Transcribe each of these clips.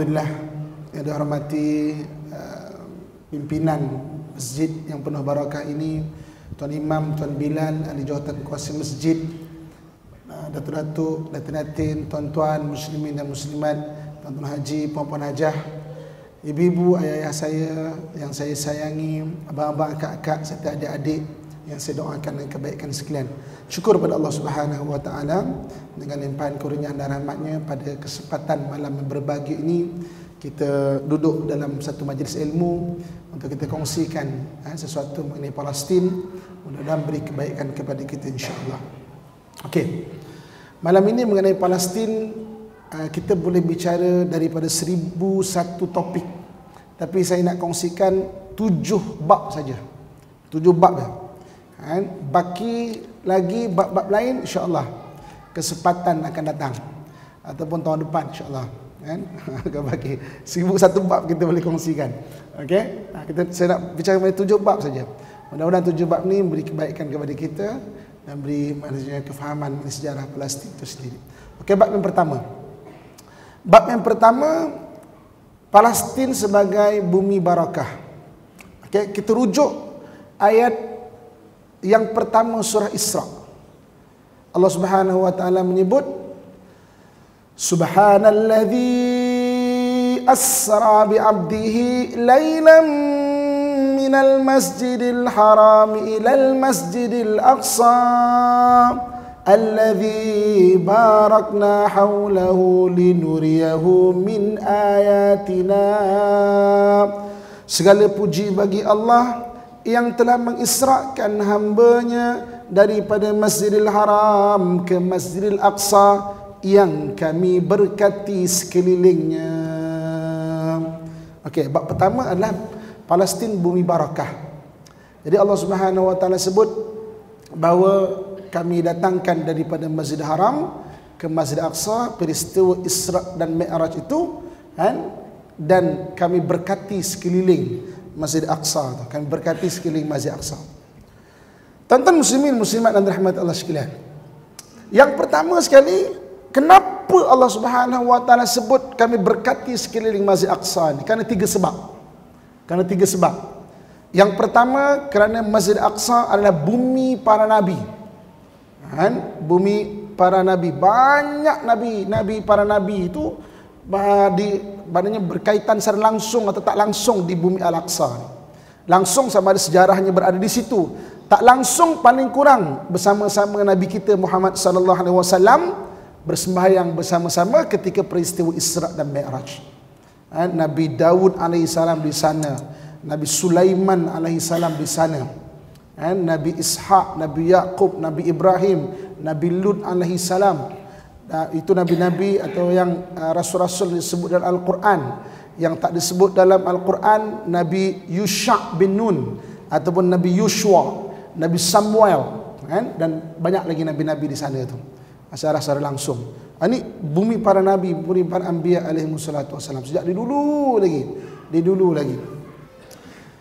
Alhamdulillah yang dihormati uh, pimpinan masjid yang penuh barakah ini Tuan Imam, Tuan Bilal, Ahli Jawatan Kuasa Masjid eh, Datuk-Datuk, Datin Atin, Tuan-Tuan, Muslimin dan Muslimat Tuan-Tuan Haji, Puan-Puan Hajah Ibu-ibu, ayah-ayah saya yang saya sayangi Abang-abang, akak-akak, serta adik-adik yang saya doakan dan kebaikan sekalian. Syukur kepada Allah Subhanahu Wa Taala dengan limpahan kurnia dan rahmatnya pada kesempatan malam berbagi ini kita duduk dalam satu majlis ilmu untuk kita kongsikan eh, sesuatu mengenai Palestin untuk mudahan beri kebaikan kepada kita insya-Allah. Okey. Malam ini mengenai Palestin eh, kita boleh bicara daripada seribu satu topik tapi saya nak kongsikan tujuh bab saja tujuh bab ya. And baki lagi bab-bab lain insya-Allah kesempatan akan datang ataupun tahun depan insya-Allah kan akan bagi sibuk satu bab kita boleh kongsikan okey ha, kita saya nak bicara mengenai tujuh bab saja mudah-mudahan tujuh bab ni beri kebaikan kepada kita dan beri maksudnya kefahaman sejarah Palestin itu sendiri Okay, bab yang pertama bab yang pertama Palestin sebagai bumi barakah Okay, kita rujuk ayat yang pertama surah Isra. Allah Subhanahu wa taala menyebut Subhanalladzi asra bi 'abdihi lailan minal masjidil haram ila al masjidil aqsa alladzi barakna hawlahu linuriyahu min ayatina segala puji bagi Allah yang telah mengisrakan hambanya daripada Masjidil Haram ke Masjidil Aqsa yang kami berkati sekelilingnya. Okey, bab pertama adalah Palestin bumi barakah. Jadi Allah Subhanahu wa taala sebut bahawa kami datangkan daripada Masjidil Haram ke Masjidil Aqsa peristiwa Isra dan Mi'raj itu kan dan kami berkati sekeliling. Masjid Aqsa tu kami berkati sekeliling Masjid Aqsa. Tonton muslimin muslimat dan rahmat Allah sekalian. Yang pertama sekali, kenapa Allah Subhanahu wa taala sebut kami berkati sekeliling Masjid Aqsa ni? Karena tiga sebab. Karena tiga sebab. Yang pertama kerana Masjid Aqsa adalah bumi para nabi. Kan? Bumi para nabi. Banyak nabi, nabi para nabi itu di maknanya berkaitan secara langsung atau tak langsung di bumi Al-Aqsa langsung sama ada sejarahnya berada di situ tak langsung paling kurang bersama-sama Nabi kita Muhammad sallallahu alaihi wasallam bersembahyang bersama-sama ketika peristiwa Isra dan Mi'raj eh, Nabi Daud alaihi salam di sana Nabi Sulaiman alaihi salam di sana eh, Nabi Ishaq, Nabi Yaqub, Nabi Ibrahim, Nabi Lut alaihi salam Ah, itu nabi-nabi atau yang ah, rasul-rasul disebut dalam Al-Quran yang tak disebut dalam Al-Quran Nabi Yusha bin Nun ataupun Nabi Yushua Nabi Samuel kan? dan banyak lagi nabi-nabi di sana itu secara-secara langsung ini ah, bumi para nabi, bumi para anbiya alaihi salatu wasalam sejak di dulu lagi, di dulu lagi.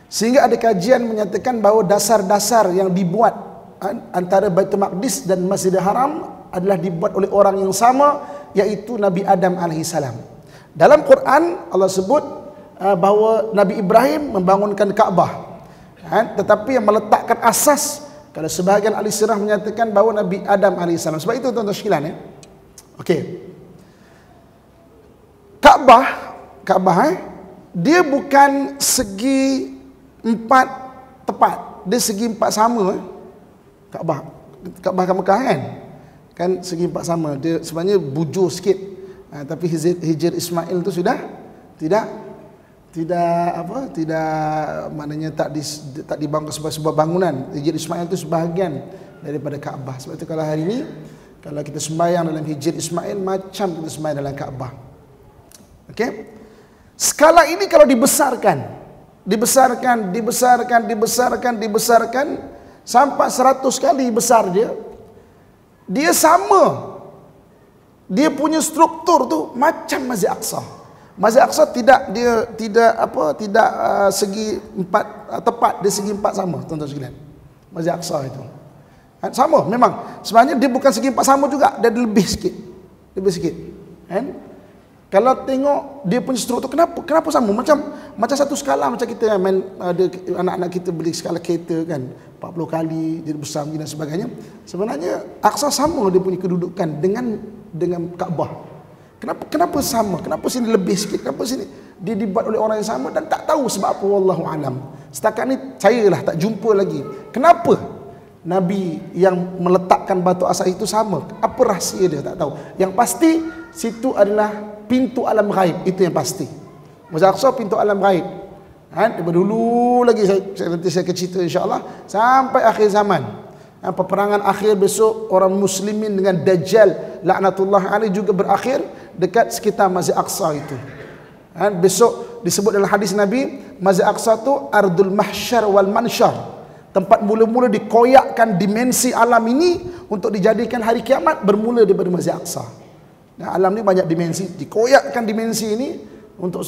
Sehingga ada kajian menyatakan bahawa dasar-dasar yang dibuat antara Baitul Maqdis dan Masjidil Haram adalah dibuat oleh orang yang sama yaitu Nabi Adam alaihissalam. Dalam Quran Allah sebut uh, bahawa Nabi Ibrahim membangunkan Kaabah. Eh, tetapi yang meletakkan asas kalau sebahagian ahli sirah menyatakan bahawa Nabi Adam alaihissalam. Sebab itu tuan-tuan sekalian ya. Okey. Kaabah, Kaabah eh? dia bukan segi empat tepat. Dia segi empat sama. Eh? Kaabah, Kaabah Mekah kan? kan segi empat sama dia sebenarnya bujur sikit ha, tapi hijir hijr ismail tu sudah tidak tidak apa tidak maknanya tak di, tak dibangun sebuah sebuah bangunan hijir ismail tu sebahagian daripada kaabah sebab itu kalau hari ini kalau kita sembahyang dalam hijir ismail macam kita sembahyang dalam kaabah okey skala ini kalau dibesarkan dibesarkan dibesarkan dibesarkan dibesarkan sampai 100 kali besar dia dia sama dia punya struktur tu macam masjid aqsa masjid aqsa tidak dia tidak apa tidak uh, segi empat uh, tepat dia segi empat sama tuan-tuan sekalian masjid aqsa itu kan sama memang sebenarnya dia bukan segi empat sama juga dia lebih sikit lebih sikit kan kalau tengok dia punya struktur tu kenapa? Kenapa sama? Macam macam satu skala macam kita main ada anak-anak kita beli skala kereta kan 40 kali jadi besar gini dan sebagainya. Sebenarnya aksa sama dia punya kedudukan dengan dengan Kaabah. Kenapa kenapa sama? Kenapa sini lebih sikit? Kenapa sini dia dibuat oleh orang yang sama dan tak tahu sebab apa wallahu alam. Setakat ni saya lah tak jumpa lagi. Kenapa Nabi yang meletakkan batu asah itu sama? Apa rahsia dia tak tahu. Yang pasti situ adalah pintu alam ghaib itu yang pasti Masjid Aqsa pintu alam ghaib kan ha? dulu lagi saya, saya nanti saya akan cerita insyaallah sampai akhir zaman ha? peperangan akhir besok orang muslimin dengan dajjal laknatullah Ali juga berakhir dekat sekitar Masjid Aqsa itu ha? besok disebut dalam hadis Nabi Masjid Aqsa tu ardul mahsyar wal mansyar tempat mula-mula dikoyakkan dimensi alam ini untuk dijadikan hari kiamat bermula daripada Masjid Aqsa. Nah, alam ni banyak dimensi. Dikoyakkan dimensi ini untuk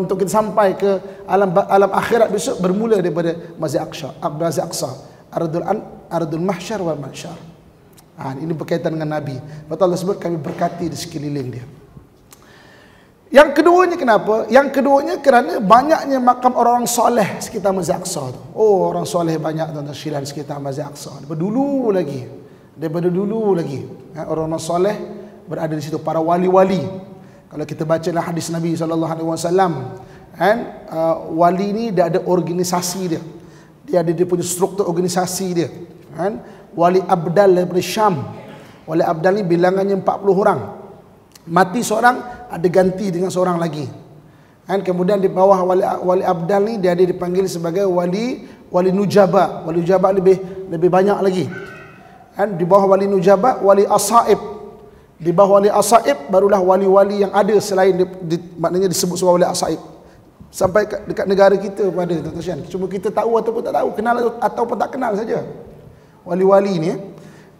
untuk kita sampai ke alam alam akhirat besok bermula daripada Masjid Aqsa, Abdul Aqsa, Ardul An, Ardul Mahsyar wal Mahsyar. Ha, ini berkaitan dengan Nabi. Bapak Allah sebut kami berkati di sekeliling dia. Yang keduanya kenapa? Yang keduanya kerana banyaknya makam orang-orang soleh sekitar Masjid Aqsa tu. Oh, orang soleh banyak tuan tersilan sekitar Masjid Aqsa. Daripada dulu lagi. Daripada dulu lagi. Ha, orang-orang soleh berada di situ para wali-wali. Kalau kita baca lah hadis Nabi sallallahu alaihi wasallam, kan uh, wali ni dia ada organisasi dia. Dia ada dia punya struktur organisasi dia. Kan? Wali Abdal daripada Syam. Wali Abdal ni bilangannya 40 orang. Mati seorang, ada ganti dengan seorang lagi. Kan? Kemudian di bawah wali, wali Abdal ni dia ada dipanggil sebagai wali wali Nujaba. Wali Nujaba lebih lebih banyak lagi. Kan? Di bawah wali Nujaba, wali Asaib. As di bawah wali asaib barulah wali-wali yang ada selain di, di, maknanya disebut sebagai wali asaib sampai ke, dekat negara kita ada, tuan Tashian cuma kita tahu ataupun tak tahu kenal ataupun tak kenal saja wali-wali ni eh,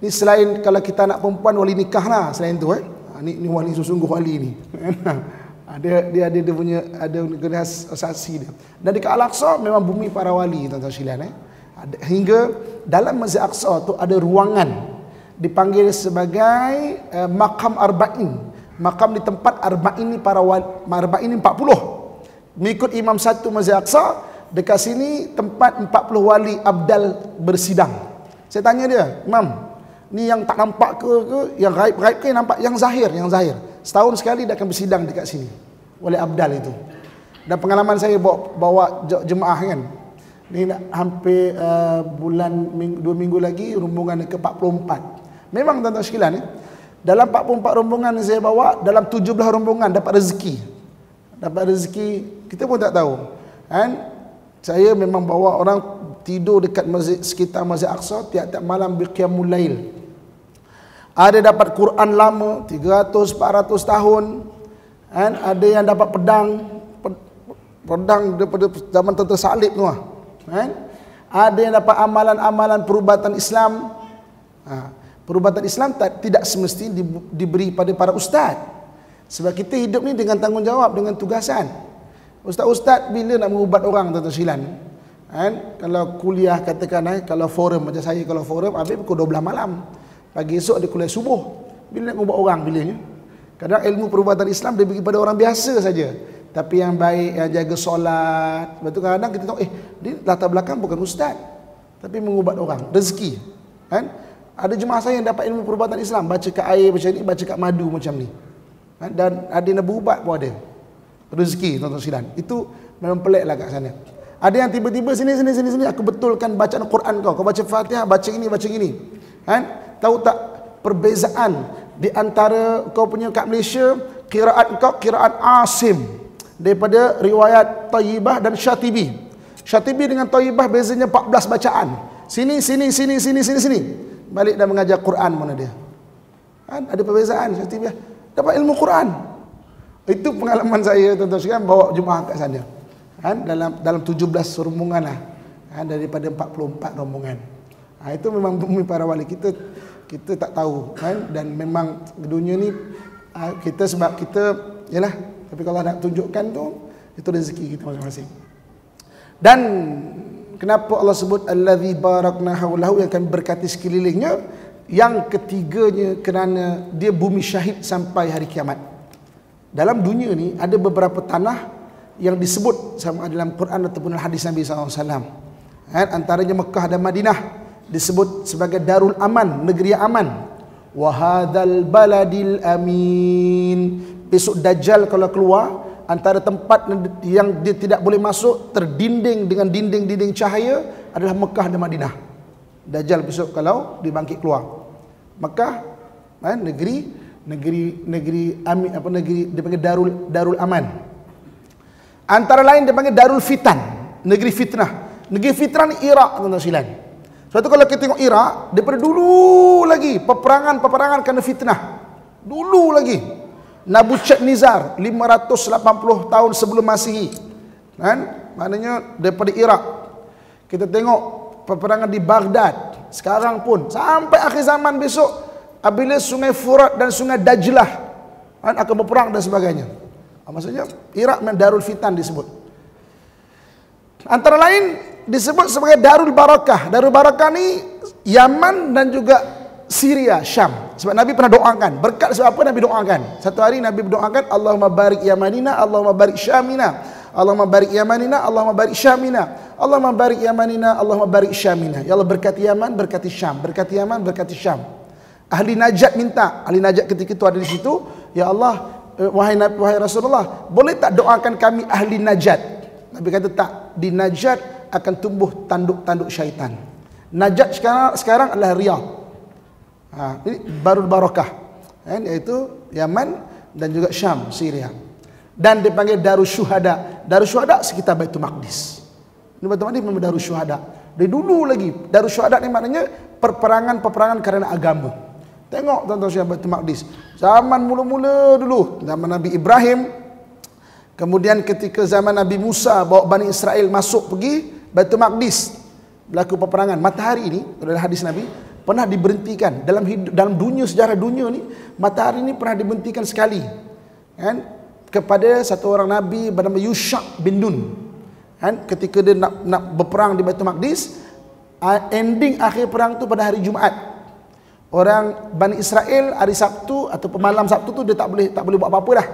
ni selain kalau kita nak perempuan wali nikah lah selain tu eh ha, ni, ni wali sesungguh wali ni ada dia ada dia, punya ada generasi dia dan dekat Al-Aqsa memang bumi para wali tuan Tashian eh ada, hingga dalam Masjid Al-Aqsa tu ada ruangan dipanggil sebagai uh, makam arba'in makam di tempat arba'in ni para arba'in ni 40 mengikut imam satu masjid aqsa dekat sini tempat 40 wali abdal bersidang saya tanya dia imam ni yang tak nampak ke ke yang gaib-gaib ke yang nampak yang zahir yang zahir setahun sekali dia akan bersidang dekat sini wali abdal itu dan pengalaman saya bawa, bawa jemaah kan ni nak hampir uh, bulan minggu, dua minggu lagi rumbungan ke 44 Memang tuan-tuan sekalian ni. Eh, dalam 44 rombongan yang saya bawa, dalam 17 rombongan dapat rezeki. Dapat rezeki, kita pun tak tahu. Kan? Saya memang bawa orang tidur dekat masjid sekitar Masjid Aqsa tiap-tiap malam biqiyamul lail. Ada dapat Quran lama 300 400 tahun. Kan? Ada yang dapat pedang pedang daripada zaman tentera salib tu ah. Kan? Ada yang dapat amalan-amalan perubatan Islam. Ha. Perubatan Islam tak, tidak semestinya di, diberi pada para ustaz. Sebab kita hidup ni dengan tanggungjawab, dengan tugasan. Ustaz-ustaz bila nak mengubat orang tentang silan? Kan? Kalau kuliah katakan, eh, kalau forum macam saya, kalau forum habis pukul 12 malam. Pagi esok ada kuliah subuh. Bila nak mengubat orang bilanya? Kadang ilmu perubatan Islam dia bagi kepada orang biasa saja. Tapi yang baik, yang jaga solat. Sebab tu kadang-kadang kita tahu, eh, dia latar belakang bukan ustaz. Tapi mengubat orang. Rezeki. Kan? Eh? ada jemaah saya yang dapat ilmu perubatan Islam baca kat air macam ni baca kat madu macam ni ha, dan ada yang berubat pun ada rezeki tuan-tuan sidang itu memang pelik lah kat sana ada yang tiba-tiba sini sini sini sini aku betulkan bacaan Quran kau kau baca Fatihah baca ini baca ini kan tahu tak perbezaan di antara kau punya kat Malaysia qiraat kau qiraat asim daripada riwayat Tayyibah dan Syatibi Syatibi dengan Tayyibah bezanya 14 bacaan sini sini sini sini sini sini balik dan mengajar Quran mana dia? Kan? Ada perbezaan seperti dia. Dapat ilmu Quran. Itu pengalaman saya tuan-tuan sekalian bawa jemaah kat sana. Kan? Dalam dalam 17 rombongan lah. Kan? Daripada 44 rombongan. Ha, itu memang bumi para wali kita kita tak tahu kan dan memang dunia ni ha, kita sebab kita yalah tapi kalau nak tunjukkan tu itu rezeki kita masing-masing dan kenapa Allah sebut allazi barakna haulahu yang akan berkati sekelilingnya yang ketiganya kerana dia bumi syahid sampai hari kiamat dalam dunia ni ada beberapa tanah yang disebut sama ada dalam Quran ataupun dalam hadis Nabi SAW kan? Eh, antaranya Mekah dan Madinah disebut sebagai Darul Aman negeri yang aman wahadhal baladil amin besok Dajjal kalau keluar antara tempat yang dia tidak boleh masuk terdinding dengan dinding-dinding cahaya adalah Mekah dan Madinah. Dajjal besok kalau dibangkit keluar. Mekah kan, negeri negeri negeri amin apa negeri dipanggil Darul Darul Aman. Antara lain dipanggil Darul Fitan, negeri fitnah. Negeri fitnah ni Iraq tuan-tuan Sebab tu kalau kita tengok Iraq daripada dulu lagi peperangan-peperangan kerana fitnah. Dulu lagi Nabuchadnezzar 580 tahun sebelum Masihi. Kan? Maknanya daripada Iraq. Kita tengok peperangan di Baghdad sekarang pun sampai akhir zaman besok apabila Sungai Furat dan Sungai Dajlah kan akan berperang dan sebagainya. Ah, maksudnya Iraq men Darul Fitan disebut. Antara lain disebut sebagai Darul Barakah. Darul Barakah ni Yaman dan juga Syria, Syam. Sebab Nabi pernah doakan. Berkat sebab apa Nabi doakan? Satu hari Nabi berdoakan, Allahumma barik yamanina, Allahumma barik syamina. Allahumma barik yamanina, Allahumma barik syamina. Allahumma barik yamanina, Allahumma barik syamina. Ya Allah berkati Yaman, berkati Syam. Berkati Yaman, berkati Syam. Ahli Najat minta. Ahli Najat ketika itu ada di situ. Ya Allah, eh, wahai, Nabi, wahai Rasulullah, boleh tak doakan kami ahli Najat? Nabi kata tak. Di Najat akan tumbuh tanduk-tanduk syaitan. Najat sekarang, sekarang adalah Riyadh. Ha, ini Barul Barokah. Ya, iaitu Yaman dan juga Syam, Syria. Dan dipanggil Darus Syuhada. Darus Syuhada sekitar Baitul Maqdis. Ini Baitul Maqdis memang Darus Syuhada. Dari dulu lagi, Darus Syuhada ini maknanya perperangan-perperangan kerana agama. Tengok tuan-tuan siapa Baitul Maqdis. Zaman mula-mula dulu, zaman Nabi Ibrahim. Kemudian ketika zaman Nabi Musa bawa Bani Israel masuk pergi Baitul Maqdis. Berlaku peperangan. Matahari ini, dalam hadis Nabi, pernah diberhentikan dalam hidup, dalam dunia sejarah dunia ni matahari ni pernah diberhentikan sekali kan kepada satu orang nabi bernama Yusha bin Nun kan ketika dia nak nak berperang di Baitul Maqdis ending akhir perang tu pada hari Jumaat orang Bani Israel hari Sabtu atau pemalam Sabtu tu dia tak boleh tak boleh buat apa-apa dah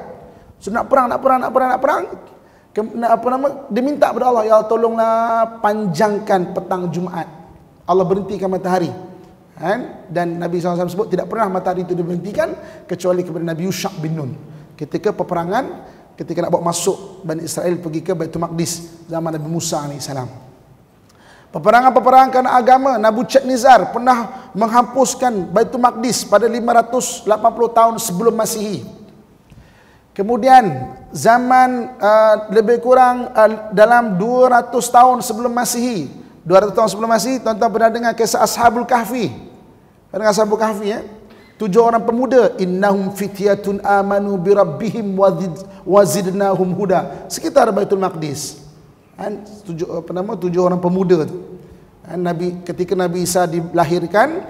so nak perang nak perang nak perang nak perang Kena apa nama dia minta kepada Allah ya Allah, tolonglah panjangkan petang Jumaat Allah berhentikan matahari Eh? Dan Nabi SAW sebut tidak pernah matahari itu diberhentikan kecuali kepada Nabi Yusha' bin Nun. Ketika peperangan, ketika nak bawa masuk Bani Israel pergi ke Baitul Maqdis zaman Nabi Musa AS. Peperangan-peperangan kerana agama Nabi Cetnizar pernah menghapuskan Baitul Maqdis pada 580 tahun sebelum Masihi. Kemudian zaman uh, lebih kurang uh, dalam 200 tahun sebelum Masihi. 200 tahun sebelum Masihi, tuan-tuan pernah dengar kisah Ashabul Kahfi. Dengan sahabat kahfi ya. Tujuh orang pemuda innahum fitiatun amanu bi wazid wazidnahum huda sekitar Baitul Maqdis. Kan tujuh apa nama tujuh orang pemuda tu. Kan Nabi ketika Nabi Isa dilahirkan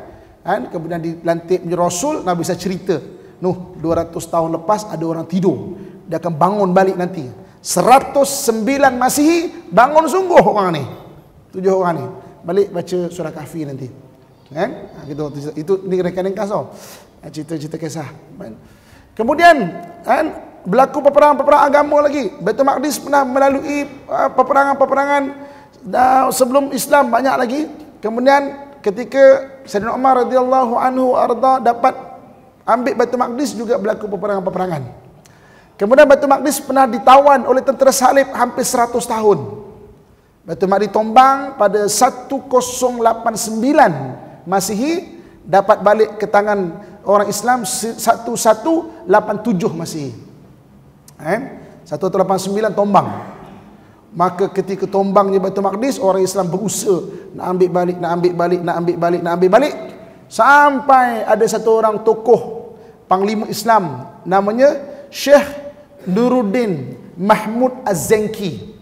kan kemudian dilantik menjadi rasul Nabi Isa cerita Nuh 200 tahun lepas ada orang tidur dia akan bangun balik nanti 109 Masihi bangun sungguh orang ni tujuh orang ni balik baca surah kahfi nanti kan? Gitu itu ni rekening kasar. Ha, cerita-cerita kisah. Kemudian kan berlaku peperangan-peperangan agama lagi. Betul Maqdis pernah melalui peperangan-peperangan sebelum Islam banyak lagi. Kemudian ketika Sayyidina Umar radhiyallahu anhu arda dapat ambil Batu Maqdis juga berlaku peperangan-peperangan. Kemudian Batu Maqdis pernah ditawan oleh tentera salib hampir 100 tahun. Batu Maqdis tombang pada 1089 Masihi dapat balik ke tangan orang Islam 1187 Masihi. Eh? 1189 tombang. Maka ketika tombangnya Baitul Maqdis, orang Islam berusaha nak ambil balik, nak ambil balik, nak ambil balik, nak ambil balik. Sampai ada satu orang tokoh panglima Islam namanya Syekh Nuruddin Mahmud Az-Zanki.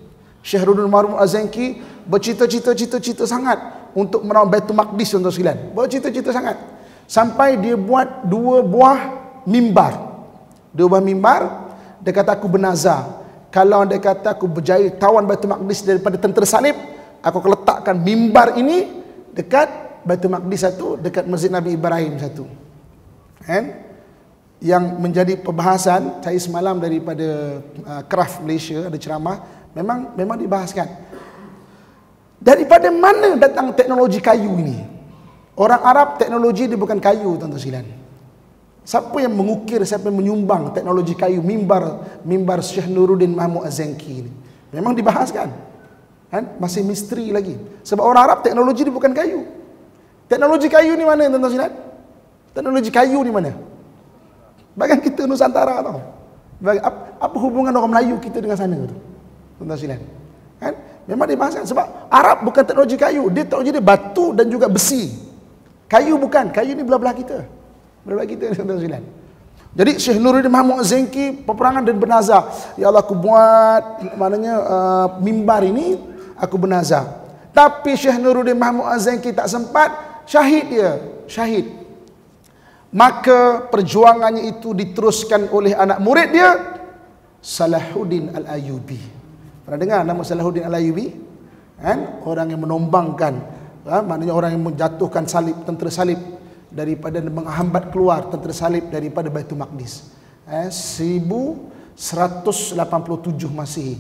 Syekh Nuruddin Mahmud Az-Zanki bercita-cita-cita-cita sangat untuk merawat Baitul Maqdis contoh sekalian. Bawa cerita-cerita sangat. Sampai dia buat dua buah mimbar. Dua buah mimbar. Dia kata aku bernazar. Kalau dia kata aku berjaya tawan Baitul Maqdis daripada tentera salib. Aku akan letakkan mimbar ini dekat Baitul Maqdis satu. Dekat Masjid Nabi Ibrahim satu. And yang menjadi perbahasan saya semalam daripada uh, Craft Malaysia ada ceramah. Memang memang dibahaskan. Daripada mana datang teknologi kayu ini? Orang Arab teknologi dia bukan kayu tuan-tuan sekalian. Siapa yang mengukir, siapa yang menyumbang teknologi kayu mimbar mimbar Syekh Nuruddin Mahmud Azengki ini? Memang dibahaskan. Kan? Masih misteri lagi. Sebab orang Arab teknologi dia bukan kayu. Teknologi kayu ni mana tuan-tuan sekalian? Teknologi kayu ni mana? Bagian kita Nusantara tau. Apa hubungan orang Melayu kita dengan sana tu? Tuan-tuan sekalian. Kan? Memang dia mahasiskan sebab Arab bukan teknologi kayu, dia teknologi dia batu dan juga besi. Kayu bukan, kayu ni belah-belah kita. Belah-belah kita di Sultan Zilan. Jadi Syekh Nuruddin Mahmud Zengki peperangan dan bernazar. Ya Allah aku buat maknanya uh, mimbar ini aku bernazar. Tapi Syekh Nuruddin Mahmud Zengki tak sempat syahid dia, syahid. Maka perjuangannya itu diteruskan oleh anak murid dia Salahuddin Al-Ayubi. Pernah dengar nama Salahuddin Al-Ayubi? Kan? Orang yang menombangkan ha? Maknanya orang yang menjatuhkan salib Tentera salib Daripada menghambat keluar tentera salib Daripada Baitul Maqdis ha? eh? 1187 Masihi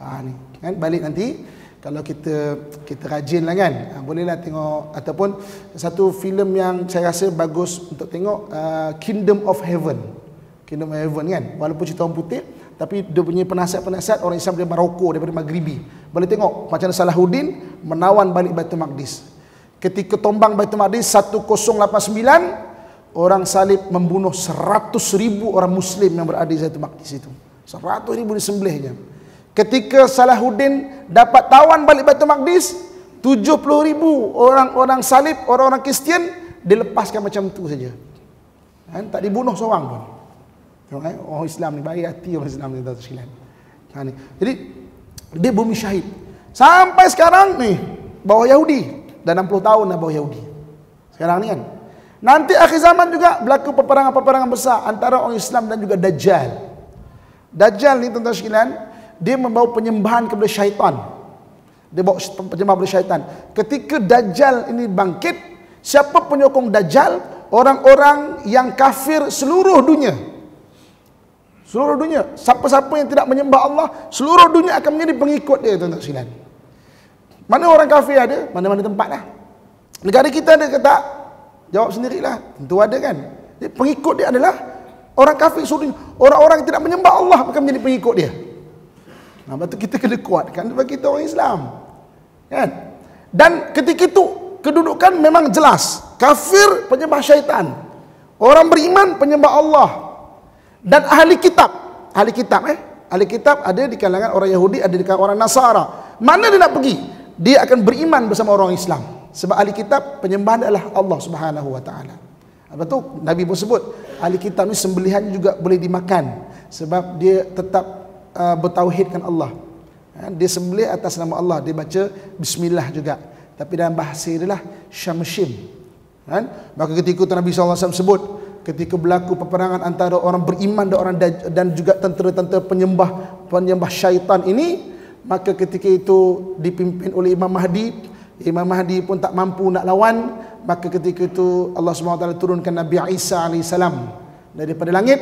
ha, ni. Kan? Balik nanti kalau kita kita rajin lah kan ha, bolehlah tengok ataupun satu filem yang saya rasa bagus untuk tengok uh, Kingdom of Heaven Kingdom of Heaven kan walaupun cerita orang putih tapi dia punya penasihat-penasihat orang Islam dari Maroko daripada Maghribi. Boleh tengok macam Salahuddin menawan balik Baitul Maqdis. Ketika tombang Baitul Maqdis 1089, orang salib membunuh 100 ribu orang Muslim yang berada di Baitul Maqdis itu. 100 ribu disembelihnya. Ketika Salahuddin dapat tawan balik Baitul Maqdis, 70 ribu orang-orang salib, orang-orang Kristian dilepaskan macam tu saja. Kan? Tak dibunuh seorang pun. Kalau orang Islam ni baik hati orang Islam ni tak tersilap. Kan ni. Jadi dia bumi syahid. Sampai sekarang ni bawah Yahudi dah 60 tahun dah bawah Yahudi. Sekarang ni kan. Nanti akhir zaman juga berlaku peperangan-peperangan besar antara orang Islam dan juga Dajjal. Dajjal ni tuan-tuan sekalian, dia membawa penyembahan kepada syaitan. Dia bawa penyembahan kepada syaitan. Ketika Dajjal ini bangkit, siapa penyokong Dajjal? Orang-orang yang kafir seluruh dunia. Seluruh dunia, siapa-siapa yang tidak menyembah Allah, seluruh dunia akan menjadi pengikut dia tuan-tuan sekalian. Mana orang kafir ada? Mana-mana tempat lah. Negara kita ada ke tak? Jawab sendirilah. Tentu ada kan? Jadi pengikut dia adalah orang kafir suruh orang-orang yang tidak menyembah Allah akan menjadi pengikut dia. Nah, betul kita kena kuatkan sebab kita orang Islam. Kan? Dan ketika itu kedudukan memang jelas. Kafir penyembah syaitan. Orang beriman penyembah Allah dan ahli kitab ahli kitab eh ahli kitab ada di kalangan orang Yahudi ada di kalangan orang Nasara mana dia nak pergi dia akan beriman bersama orang Islam sebab ahli kitab penyembahan adalah Allah Subhanahu wa taala apa tu nabi pun sebut ahli kitab ni sembelihan juga boleh dimakan sebab dia tetap uh, bertauhidkan Allah ha, dia sembelih atas nama Allah dia baca bismillah juga tapi dalam bahasa dia lah syamsyim kan ha? maka ketika tu nabi sallallahu alaihi wasallam sebut ketika berlaku peperangan antara orang beriman dan orang dan juga tentera-tentera penyembah penyembah syaitan ini maka ketika itu dipimpin oleh Imam Mahdi Imam Mahdi pun tak mampu nak lawan maka ketika itu Allah SWT turunkan Nabi Isa AS daripada langit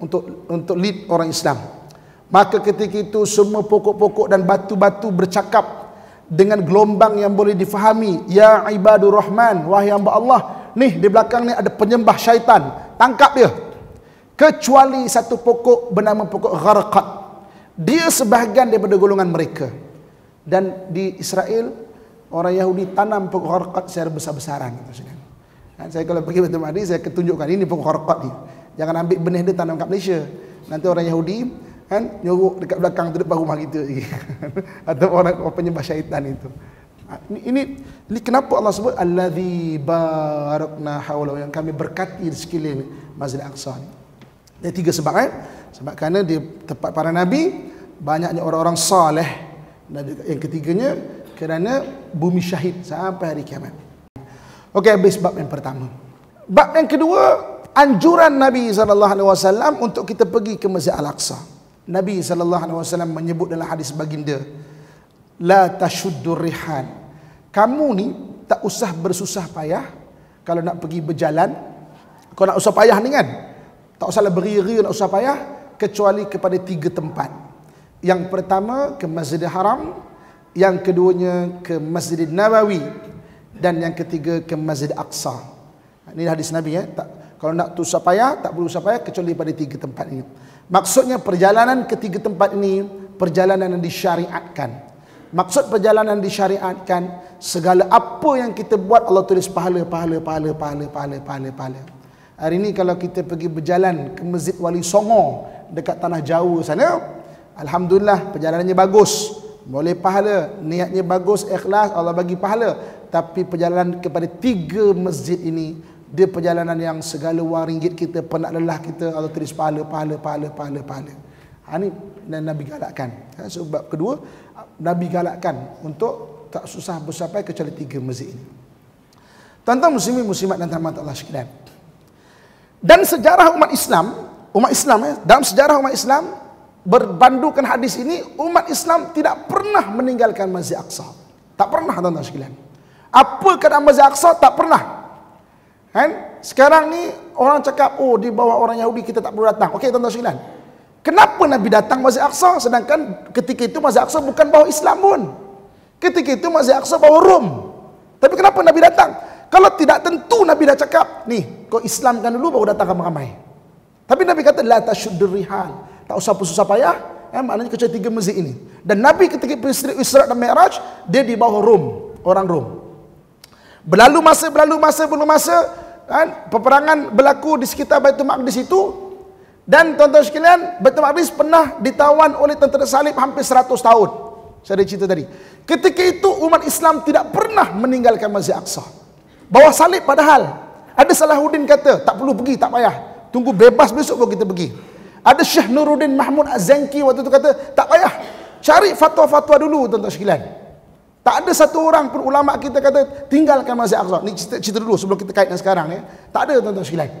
untuk untuk lead orang Islam maka ketika itu semua pokok-pokok dan batu-batu bercakap dengan gelombang yang boleh difahami ya ibadur rahman wahai hamba Allah ni di belakang ni ada penyembah syaitan tangkap dia kecuali satu pokok bernama pokok gharqat dia sebahagian daripada golongan mereka dan di Israel orang Yahudi tanam pokok gharqat secara besar-besaran kan, saya kalau pergi bertemu Adi saya akan tunjukkan ini pokok gharqat ni jangan ambil benih dia tanam kat Malaysia nanti orang Yahudi kan nyuruk dekat belakang tu depan rumah kita atau orang penyembah syaitan itu Ah, ini, ini, ini kenapa Allah sebut Alladhi barakna hawla Yang kami berkati di sekilir Masjid Al-Aqsa ini Ada tiga sebab kan? Sebab kerana di tempat para Nabi Banyaknya orang-orang salih Dan yang ketiganya Kerana bumi syahid sampai hari kiamat Okey, habis bab yang pertama Bab yang kedua Anjuran Nabi SAW untuk kita pergi ke Masjid Al-Aqsa Nabi SAW menyebut dalam hadis baginda la tashuddur rihan. Kamu ni tak usah bersusah payah kalau nak pergi berjalan. Kau nak usah payah ni kan? Tak usahlah beri-beri nak usah payah kecuali kepada tiga tempat. Yang pertama ke Masjidil Haram, yang keduanya ke Masjid Nabawi dan yang ketiga ke Masjid Aqsa. Ini hadis Nabi ya. Tak, kalau nak tu usah payah, tak perlu usah payah kecuali pada tiga tempat ini. Maksudnya perjalanan ke tiga tempat ini perjalanan yang disyariatkan. Maksud perjalanan disyariatkan segala apa yang kita buat Allah tulis pahala pahala pahala pahala pahala pahala pahala. Hari ini kalau kita pergi berjalan ke Masjid Wali Songo dekat tanah Jawa sana, alhamdulillah perjalanannya bagus. Boleh pahala, niatnya bagus, ikhlas, Allah bagi pahala. Tapi perjalanan kepada tiga masjid ini, dia perjalanan yang segala wang ringgit kita, penat lelah kita, Allah tulis pahala, pahala, pahala, pahala, pahala. Ini ha, Nabi galakkan. Ha, sebab kedua, Nabi galakkan untuk tak susah bersapai kecuali tiga masjid ini. Tuan-tuan muslimin muslimat dan tamat Allah sekalian. Dan sejarah umat Islam, umat Islam eh, dalam sejarah umat Islam berbandukan hadis ini umat Islam tidak pernah meninggalkan Masjid Aqsa. Tak pernah tuan-tuan sekalian. Apa kata Masjid Aqsa tak pernah. Kan? Sekarang ni orang cakap oh di bawah orang Yahudi kita tak perlu datang. Okey tuan-tuan sekalian. Kenapa Nabi datang Masjid Aqsa sedangkan ketika itu Masjid Aqsa bukan bawah Islam pun. Ketika itu Masjid Aqsa bawah Rom. Tapi kenapa Nabi datang? Kalau tidak tentu Nabi dah cakap, "Nih, kau Islamkan dulu baru datang ramai-ramai." Tapi Nabi kata, "La tashuddur rihal." Tak usah susah payah. Eh, maknanya kecuali tiga masjid ini. Dan Nabi ketika peristiwa Isra dan Mi'raj, dia di bawah Rom, orang Rom. Berlalu masa, berlalu masa, berlalu masa, kan? Peperangan berlaku di sekitar Baitul Maqdis itu, dan tuan-tuan sekalian, betul Maqdis pernah ditawan oleh tentera salib hampir 100 tahun. Saya ada cerita tadi. Ketika itu umat Islam tidak pernah meninggalkan Masjid Aqsa. Bawa salib padahal. Ada Salahuddin kata, tak perlu pergi, tak payah. Tunggu bebas besok baru kita pergi. Ada Syekh Nuruddin Mahmud Az-Zanki waktu itu kata, tak payah. Cari fatwa-fatwa dulu tuan-tuan sekalian. Tak ada satu orang pun ulama kita kata tinggalkan Masjid Aqsa. Ni cerita, cerita dulu sebelum kita kaitkan sekarang ya. Tak ada tuan-tuan sekalian.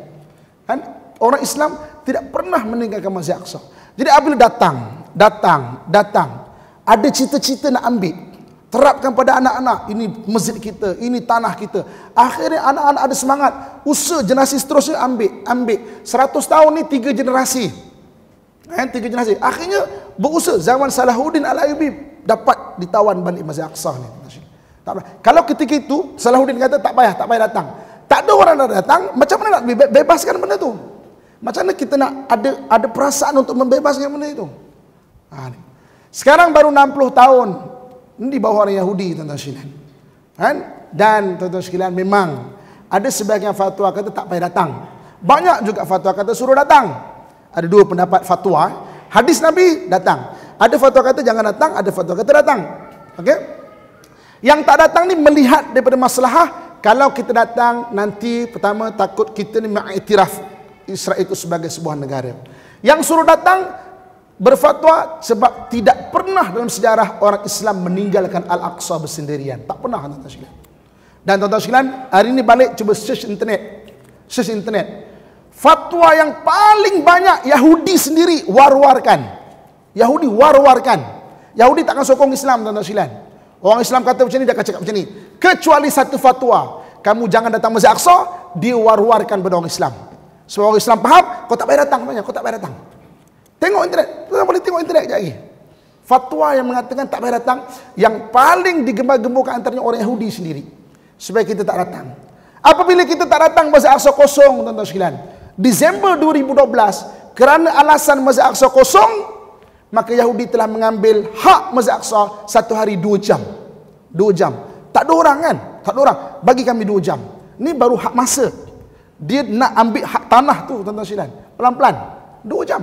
Kan? Orang Islam tidak pernah meninggalkan Masjid Aqsa. Jadi apabila datang, datang, datang, ada cita-cita nak ambil, terapkan pada anak-anak, ini masjid kita, ini tanah kita. Akhirnya anak-anak ada semangat, usaha generasi seterusnya ambil, ambil. Seratus tahun ni tiga generasi. Eh, tiga generasi. Akhirnya berusaha zaman Salahuddin Al-Ayubi dapat ditawan balik Masjid Aqsa ni. Tak payah. Kalau ketika itu Salahuddin kata tak payah, tak payah datang. Tak ada orang nak datang, macam mana nak bebaskan benda tu? Macam mana kita nak ada ada perasaan untuk membebaskan benda itu? Ha, Sekarang baru 60 tahun. Ini di bawah orang Yahudi, tuan-tuan sekalian. Ha? Dan, tuan-tuan sekalian, memang ada sebahagian fatwa kata tak payah datang. Banyak juga fatwa kata suruh datang. Ada dua pendapat fatwa. Eh. Hadis Nabi, datang. Ada fatwa kata jangan datang, ada fatwa kata datang. Okey? Yang tak datang ni melihat daripada masalah kalau kita datang nanti pertama takut kita ni mengiktiraf Israel itu sebagai sebuah negara. Yang suruh datang berfatwa sebab tidak pernah dalam sejarah orang Islam meninggalkan Al-Aqsa bersendirian. Tak pernah tuan-tuan sekalian. Dan tuan-tuan sekalian, hari ini balik cuba search internet. Search internet. Fatwa yang paling banyak Yahudi sendiri war-warkan. Yahudi war-warkan. Yahudi takkan sokong Islam tuan-tuan sekalian. Orang Islam kata macam ni, dia akan cakap macam ni. Kecuali satu fatwa. Kamu jangan datang Masjid Aqsa, dia war-warkan pada orang Islam. Semua orang Islam faham, kau tak payah datang sebenarnya, kau tak payah datang. Tengok internet, tu boleh tengok internet kejap lagi. Fatwa yang mengatakan tak payah datang, yang paling digembar-gemburkan antaranya orang Yahudi sendiri. Supaya kita tak datang. Apabila kita tak datang masa aksa kosong, tuan-tuan sekalian. Disember 2012, kerana alasan masa aksa kosong, maka Yahudi telah mengambil hak masa aksa satu hari dua jam. Dua jam. Tak ada orang kan? Tak ada orang. Bagi kami dua jam. Ini baru hak masa dia nak ambil hak tanah tu tuan-tuan sekalian. Pelan-pelan. 2 jam.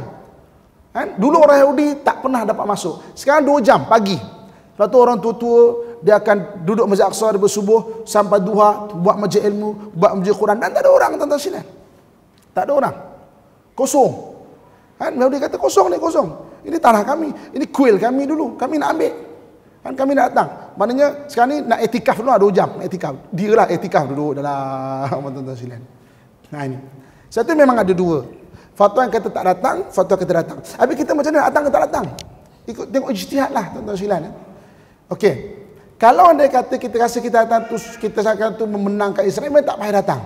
Kan? Dulu orang Yahudi tak pernah dapat masuk. Sekarang 2 jam pagi. Lepas tu orang tua-tua dia akan duduk Masjid Aqsa dari subuh sampai duha buat majlis ilmu, buat majlis Quran dan tak ada orang tuan-tuan sekalian. Tak ada orang. Kosong. Kan? Yahudi kata kosong ni kosong. Ini tanah kami, ini kuil kami dulu. Kami nak ambil. Kan kami nak datang. Maknanya sekarang ni nak etikaf dulu 2 lah, jam, etikaf. lah etikaf dulu dalam tuan-tuan sekalian. Nah ha, ini. Satu memang ada dua. Fatwa yang kata tak datang, fatwa kata datang. Habis kita macam mana datang ke tak datang? Ikut tengok ijtihad lah tuan-tuan silan. Eh? Okey. Kalau anda kata kita rasa kita datang tu kita sangka tu memenangkan Israel memang tak payah datang.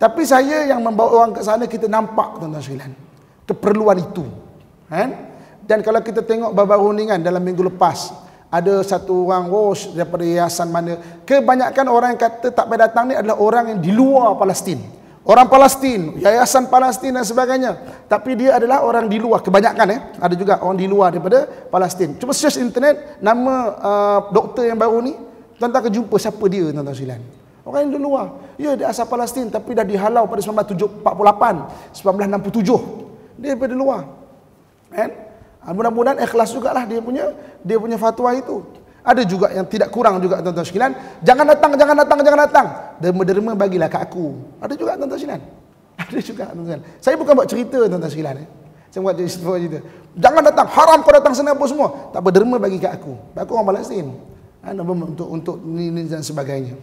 Tapi saya yang membawa orang ke sana kita nampak tuan-tuan silan. Keperluan itu. Kan? Dan kalau kita tengok baru-baru kan, dalam minggu lepas ada satu orang Rosh daripada yayasan mana kebanyakan orang yang kata tak payah datang ni adalah orang yang di luar Palestin. Orang Palestin, yayasan Palestin dan sebagainya. Tapi dia adalah orang di luar kebanyakan ya. Eh? Ada juga orang di luar daripada Palestin. Cuba search internet nama uh, doktor yang baru ni, tuan tak jumpa siapa dia tuan-tuan sekalian. Orang yang di luar. Ya dia asal Palestin tapi dah dihalau pada 1948, 1967. Dia daripada luar. Kan? Ah, mudah-mudahan ikhlas jugalah dia punya dia punya fatwa itu. Ada juga yang tidak kurang juga tuan-tuan sekalian. Jangan datang, jangan datang, jangan datang. Derma-derma bagilah kat aku. Ada juga tuan-tuan sekalian. Ada juga tuan-tuan sekalian. Saya bukan buat cerita tuan-tuan sekalian. Eh. Saya buat cerita. Jangan datang. Haram kau datang sana apa semua. Tak apa, derma bagi kat aku. Aku orang balasin. Ah, untuk untuk ni, ni dan sebagainya.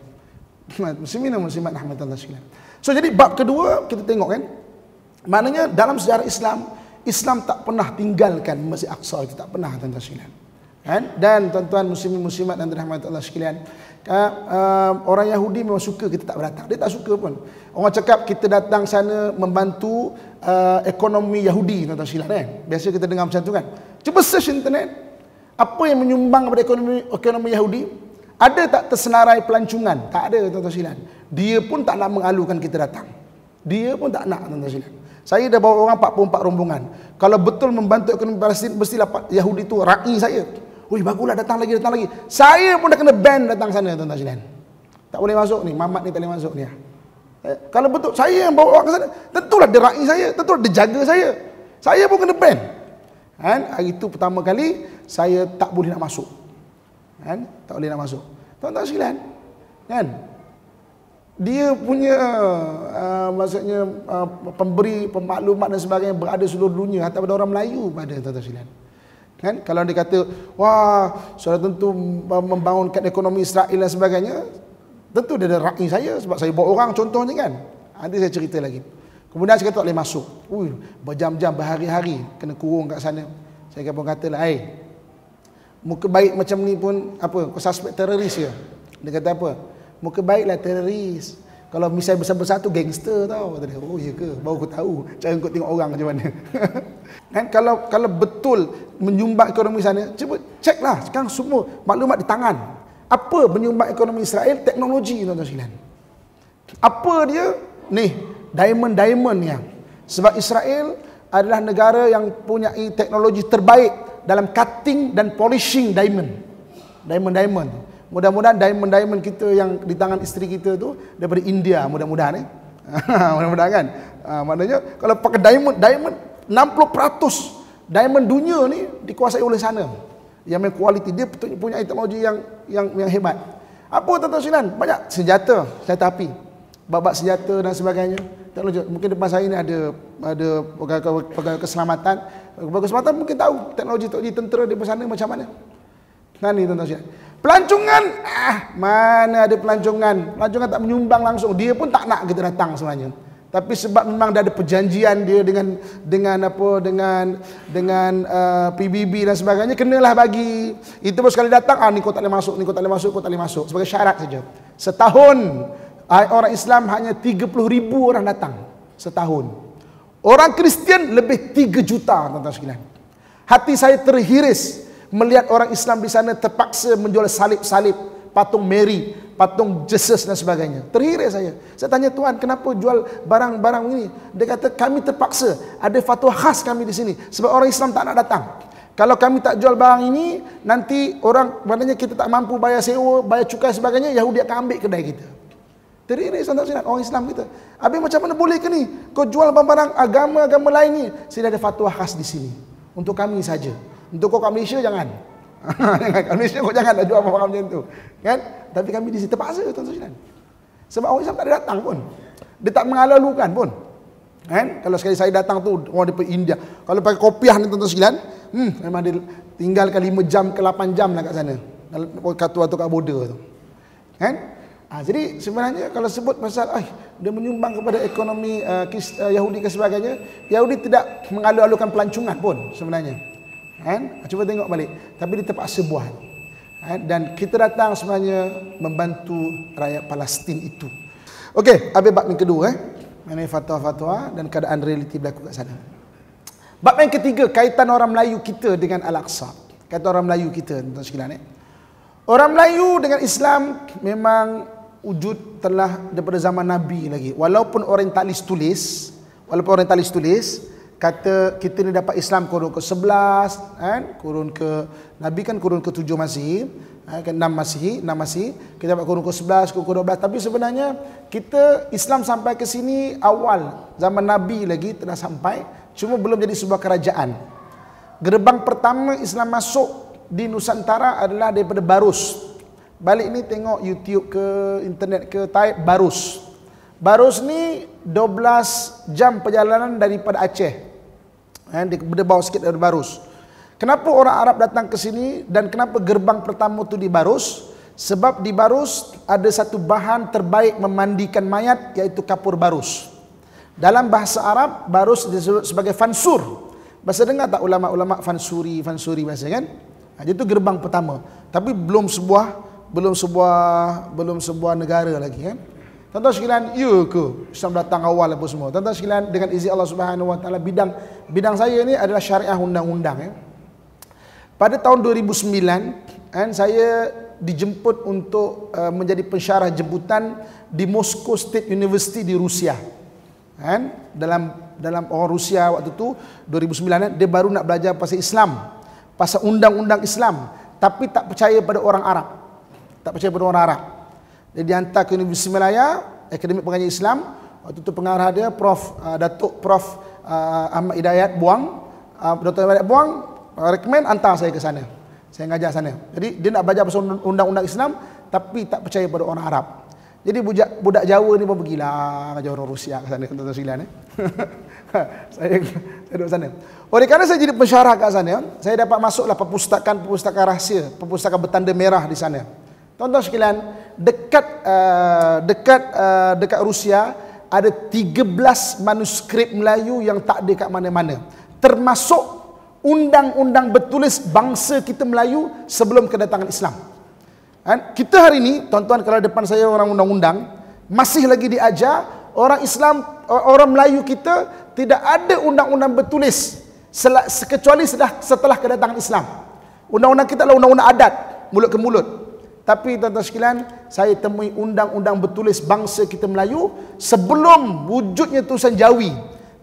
Muslimin dan muslimat Ahmad tuan-tuan sekalian. So jadi bab kedua kita tengok kan. Maknanya dalam sejarah Islam, Islam tak pernah tinggalkan Masjid Aqsa itu. Tak pernah tuan-tuan sekalian. -tuan. Kan? Dan tuan-tuan muslimin muslimat dan rahmat Allah sekalian. Uh, orang Yahudi memang suka kita tak berdatang. Dia tak suka pun. Orang cakap kita datang sana membantu uh, ekonomi Yahudi tuan-tuan sekalian. Eh? Biasa kita dengar macam tu kan. Cuba search internet. Apa yang menyumbang kepada ekonomi, ekonomi Yahudi? Ada tak tersenarai pelancongan? Tak ada tuan-tuan sekalian. Dia pun tak nak mengalukan kita datang. Dia pun tak nak tuan-tuan sekalian. Saya dah bawa orang 44 rombongan. Kalau betul membantu ekonomi Palestin, mestilah Yahudi tu ra'i saya. Wih bagulah datang lagi datang lagi. Saya pun dah kena ban datang sana tuan-tuan sekalian. Tak boleh masuk ni, mamat ni tak boleh masuk ni. Ah. Eh, kalau betul saya yang bawa ke sana, tentulah dia rai saya, tentulah dia jaga saya. Saya pun kena ban. Kan? Hari itu pertama kali saya tak boleh nak masuk. Kan? Tak boleh nak masuk. Tuan-tuan sekalian. Kan? Dia punya uh, maksudnya uh, pemberi pemaklumat dan sebagainya berada seluruh dunia hatta pada orang Melayu pada tuan-tuan sekalian. Kan? Kalau dia kata, wah, sudah tentu membangunkan ekonomi Israel dan sebagainya. Tentu dia ada rakyat saya sebab saya bawa orang contohnya kan. Nanti saya cerita lagi. Kemudian saya kata tak boleh masuk. Ui, berjam-jam, berhari-hari kena kurung kat sana. Saya pun kata lah, eh, muka baik macam ni pun, apa, kau suspek teroris ke? Dia kata apa? Muka baiklah teroris. Kalau misalnya besar-besar tu gangster tau kata dia. Oh iya ke? Baru aku tahu cara kau tengok orang macam mana. Dan kalau kalau betul menyumbat ekonomi sana, cuba ceklah sekarang semua maklumat di tangan. Apa menyumbat ekonomi Israel? Teknologi tuan-tuan sekalian. Apa dia? Ni, diamond-diamond lah. yang sebab Israel adalah negara yang punya teknologi terbaik dalam cutting dan polishing diamond. Diamond-diamond. Mudah-mudahan diamond-diamond kita yang di tangan isteri kita tu daripada India, mudah-mudahan eh. mudah-mudahan kan. Ha, maknanya kalau pakai diamond, diamond 60% diamond dunia ni dikuasai oleh sana. Yang punya kualiti dia punya teknologi yang yang yang hebat. Apa tuan-tuan sekalian? Banyak senjata, senjata api. bab senjata dan sebagainya. Teknologi. Mungkin depan saya ni ada ada pegawai keselamatan. Pegawai keselamatan mungkin tahu teknologi teknologi tentera di sana macam mana. Nah ni tuan-tuan sekalian. Pelancongan, ah, mana ada pelancongan. Pelancongan tak menyumbang langsung. Dia pun tak nak kita datang sebenarnya. Tapi sebab memang dah ada perjanjian dia dengan dengan apa dengan dengan uh, PBB dan sebagainya kenalah bagi. Itu pun sekali datang ah ni kau tak boleh masuk, ni kau tak boleh masuk, kau tak boleh masuk sebagai syarat saja. Setahun orang Islam hanya ribu orang datang setahun. Orang Kristian lebih 3 juta tuan-tuan sekalian. Hati saya terhiris melihat orang Islam di sana terpaksa menjual salib-salib, patung Mary, patung Jesus dan sebagainya. Terhirai saya. Saya tanya Tuhan, kenapa jual barang-barang ini? Dia kata, kami terpaksa. Ada fatwa khas kami di sini. Sebab orang Islam tak nak datang. Kalau kami tak jual barang ini, nanti orang, maknanya kita tak mampu bayar sewa, bayar cukai sebagainya, Yahudi akan ambil kedai kita. Terdiri saya tak sinat, orang Islam kita. Habis macam mana boleh ke ni? Kau jual barang-barang agama-agama lain ni. Sini ada fatwa khas di sini. Untuk kami saja. Untuk kau kat Malaysia jangan. jangan kat Malaysia kau jangan nak jual apa-apa macam tu. Kan? Tapi kami di sini terpaksa tuan Sultan. Sebab orang Islam tak ada datang pun. Dia tak mengalalukan pun. Kan? Kalau sekali saya datang tu orang dari India. Kalau pakai kopiah ni tuan Sultan, hmm, memang dia tinggalkan 5 jam ke 8 jam lah kat sana. Kalau kat tu atau kat border tu. Kan? Ha, jadi sebenarnya kalau sebut pasal ay, dia menyumbang kepada ekonomi uh, uh Yahudi dan sebagainya, Yahudi tidak mengalu-alukan pelancongan pun sebenarnya kan cuba tengok balik tapi dia terpaksa buat kan dan kita datang sebenarnya membantu rakyat Palestin itu okey habis bab yang kedua eh mana fatwa-fatwa dan keadaan realiti berlaku kat sana bab yang ketiga kaitan orang Melayu kita dengan Al-Aqsa kaitan orang Melayu kita tuan sekalian eh Orang Melayu dengan Islam memang wujud telah daripada zaman Nabi lagi. Walaupun orang orientalis tulis, walaupun orang orientalis tulis, kata kita ni dapat Islam kurun ke-11 kan kurun ke nabi kan kurun ke-7 Masih kan eh, ke Masih enam Masih kita dapat kurun ke-11 ke-12 tapi sebenarnya kita Islam sampai ke sini awal zaman nabi lagi telah sampai cuma belum jadi sebuah kerajaan gerbang pertama Islam masuk di Nusantara adalah daripada Barus balik ni tengok YouTube ke internet ke type Barus Barus ni 12 jam perjalanan daripada Aceh Ya, dia bawa sikit dari Barus. Kenapa orang Arab datang ke sini dan kenapa gerbang pertama tu di Barus? Sebab di Barus ada satu bahan terbaik memandikan mayat iaitu kapur Barus. Dalam bahasa Arab, Barus disebut sebagai Fansur. Bahasa dengar tak ulama-ulama Fansuri, Fansuri bahasa kan? Jadi ha, itu gerbang pertama. Tapi belum sebuah belum sebuah belum sebuah negara lagi kan? Tuan-tuan sekalian, you ya ke Islam datang awal apa semua. Tuan-tuan sekalian, dengan izin Allah Subhanahu Wa Taala bidang bidang saya ini adalah syariah undang-undang. Ya. Pada tahun 2009, kan, saya dijemput untuk eh, menjadi pensyarah jemputan di Moscow State University di Rusia. Kan. dalam dalam orang Rusia waktu itu 2009 eh, dia baru nak belajar pasal Islam, pasal undang-undang Islam, tapi tak percaya pada orang Arab. Tak percaya pada orang Arab. Dia dihantar ke Universiti Malaya, Akademik Pengajian Islam. Waktu tu pengarah dia Prof uh, Datuk Prof uh, Ahmad Hidayat Buang. Uh, Datuk Hidayat Buang uh, rekomen hantar saya ke sana. Saya ngajar sana. Jadi dia nak belajar pasal undang-undang Islam tapi tak percaya pada orang Arab. Jadi budak, budak Jawa ni pun pergilah ke orang Rusia ke sana tuan-tuan sekalian eh. saya saya duduk sana. Oleh kerana saya jadi pensyarah kat sana, saya dapat masuklah perpustakaan-perpustakaan rahsia, perpustakaan bertanda merah di sana. Tuan-tuan sekalian, dekat uh, dekat uh, dekat Rusia ada 13 manuskrip Melayu yang tak ada kat mana-mana. Termasuk undang-undang bertulis bangsa kita Melayu sebelum kedatangan Islam. Kan? Kita hari ini, tuan-tuan kalau depan saya orang undang-undang, masih lagi diajar orang Islam, orang Melayu kita tidak ada undang-undang bertulis kecuali sudah setelah kedatangan Islam. Undang-undang kita adalah undang-undang adat, mulut ke mulut. Tapi tuan-tuan sekalian, saya temui undang-undang bertulis bangsa kita Melayu sebelum wujudnya tulisan Jawi.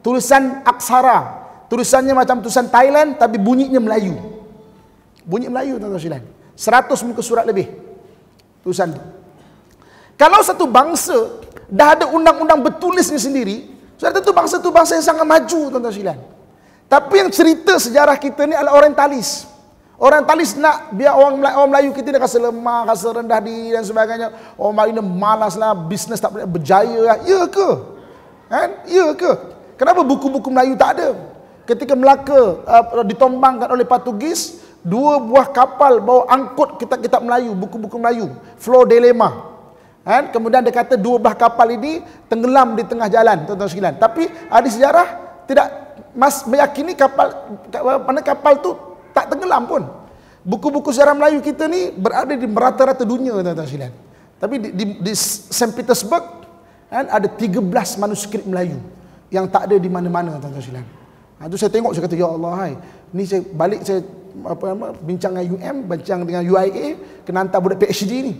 Tulisan Aksara. Tulisannya macam tulisan Thailand tapi bunyinya Melayu. Bunyi Melayu tuan-tuan sekalian. Seratus muka surat lebih. Tulisan itu. Kalau satu bangsa dah ada undang-undang bertulisnya sendiri, sudah tentu bangsa itu bangsa yang sangat maju tuan-tuan sekalian. Tapi yang cerita sejarah kita ni adalah orientalis. Orientalis. Orang talis nak biar orang Melayu, orang Melayu kita ni rasa lemah, rasa rendah diri dan sebagainya. Orang Melayu ni malas lah, bisnes tak boleh berjaya lah. Ya ke? Kan? Ya ke? Kenapa buku-buku Melayu tak ada? Ketika Melaka uh, ditombangkan oleh Portugis, dua buah kapal bawa angkut kitab-kitab Melayu, buku-buku Melayu. Flow dilema. Kan? Kemudian dia kata dua buah kapal ini tenggelam di tengah jalan. Tuan -tuan Tapi ada sejarah tidak mas meyakini kapal mana kapal tu tak tenggelam pun. Buku-buku sejarah Melayu kita ni berada di merata-rata dunia tuan-tuan sekalian. Tapi di, di, di St Petersburg kan ada 13 manuskrip Melayu yang tak ada di mana-mana tuan-tuan sekalian. Ha tu saya tengok saya kata ya Allah hai. Ni saya balik saya apa nama bincang dengan UM, bincang dengan UIA, kena hantar budak PhD ni.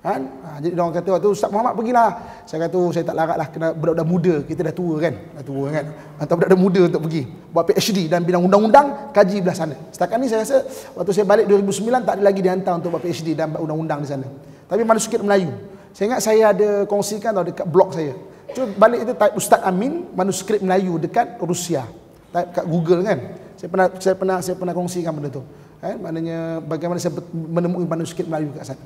Kan? Ha, jadi orang kata waktu Ustaz Muhammad pergilah. Saya kata oh, saya tak larat lah kena budak-budak muda, kita dah tua kan. Dah tua kan. Atau budak-budak muda untuk pergi. Buat PhD dan bidang undang-undang kaji belah sana. Setakat ni saya rasa waktu saya balik 2009 tak ada lagi dihantar untuk buat PhD dan undang-undang di sana. Tapi manuskrip Melayu. Saya ingat saya ada kongsikan tau dekat blog saya. Cuma balik itu type Ustaz Amin manuskrip Melayu dekat Rusia. Type kat Google kan. Saya pernah saya pernah saya pernah kongsikan benda tu. Eh, maknanya bagaimana saya menemui manuskrip Melayu kat sana.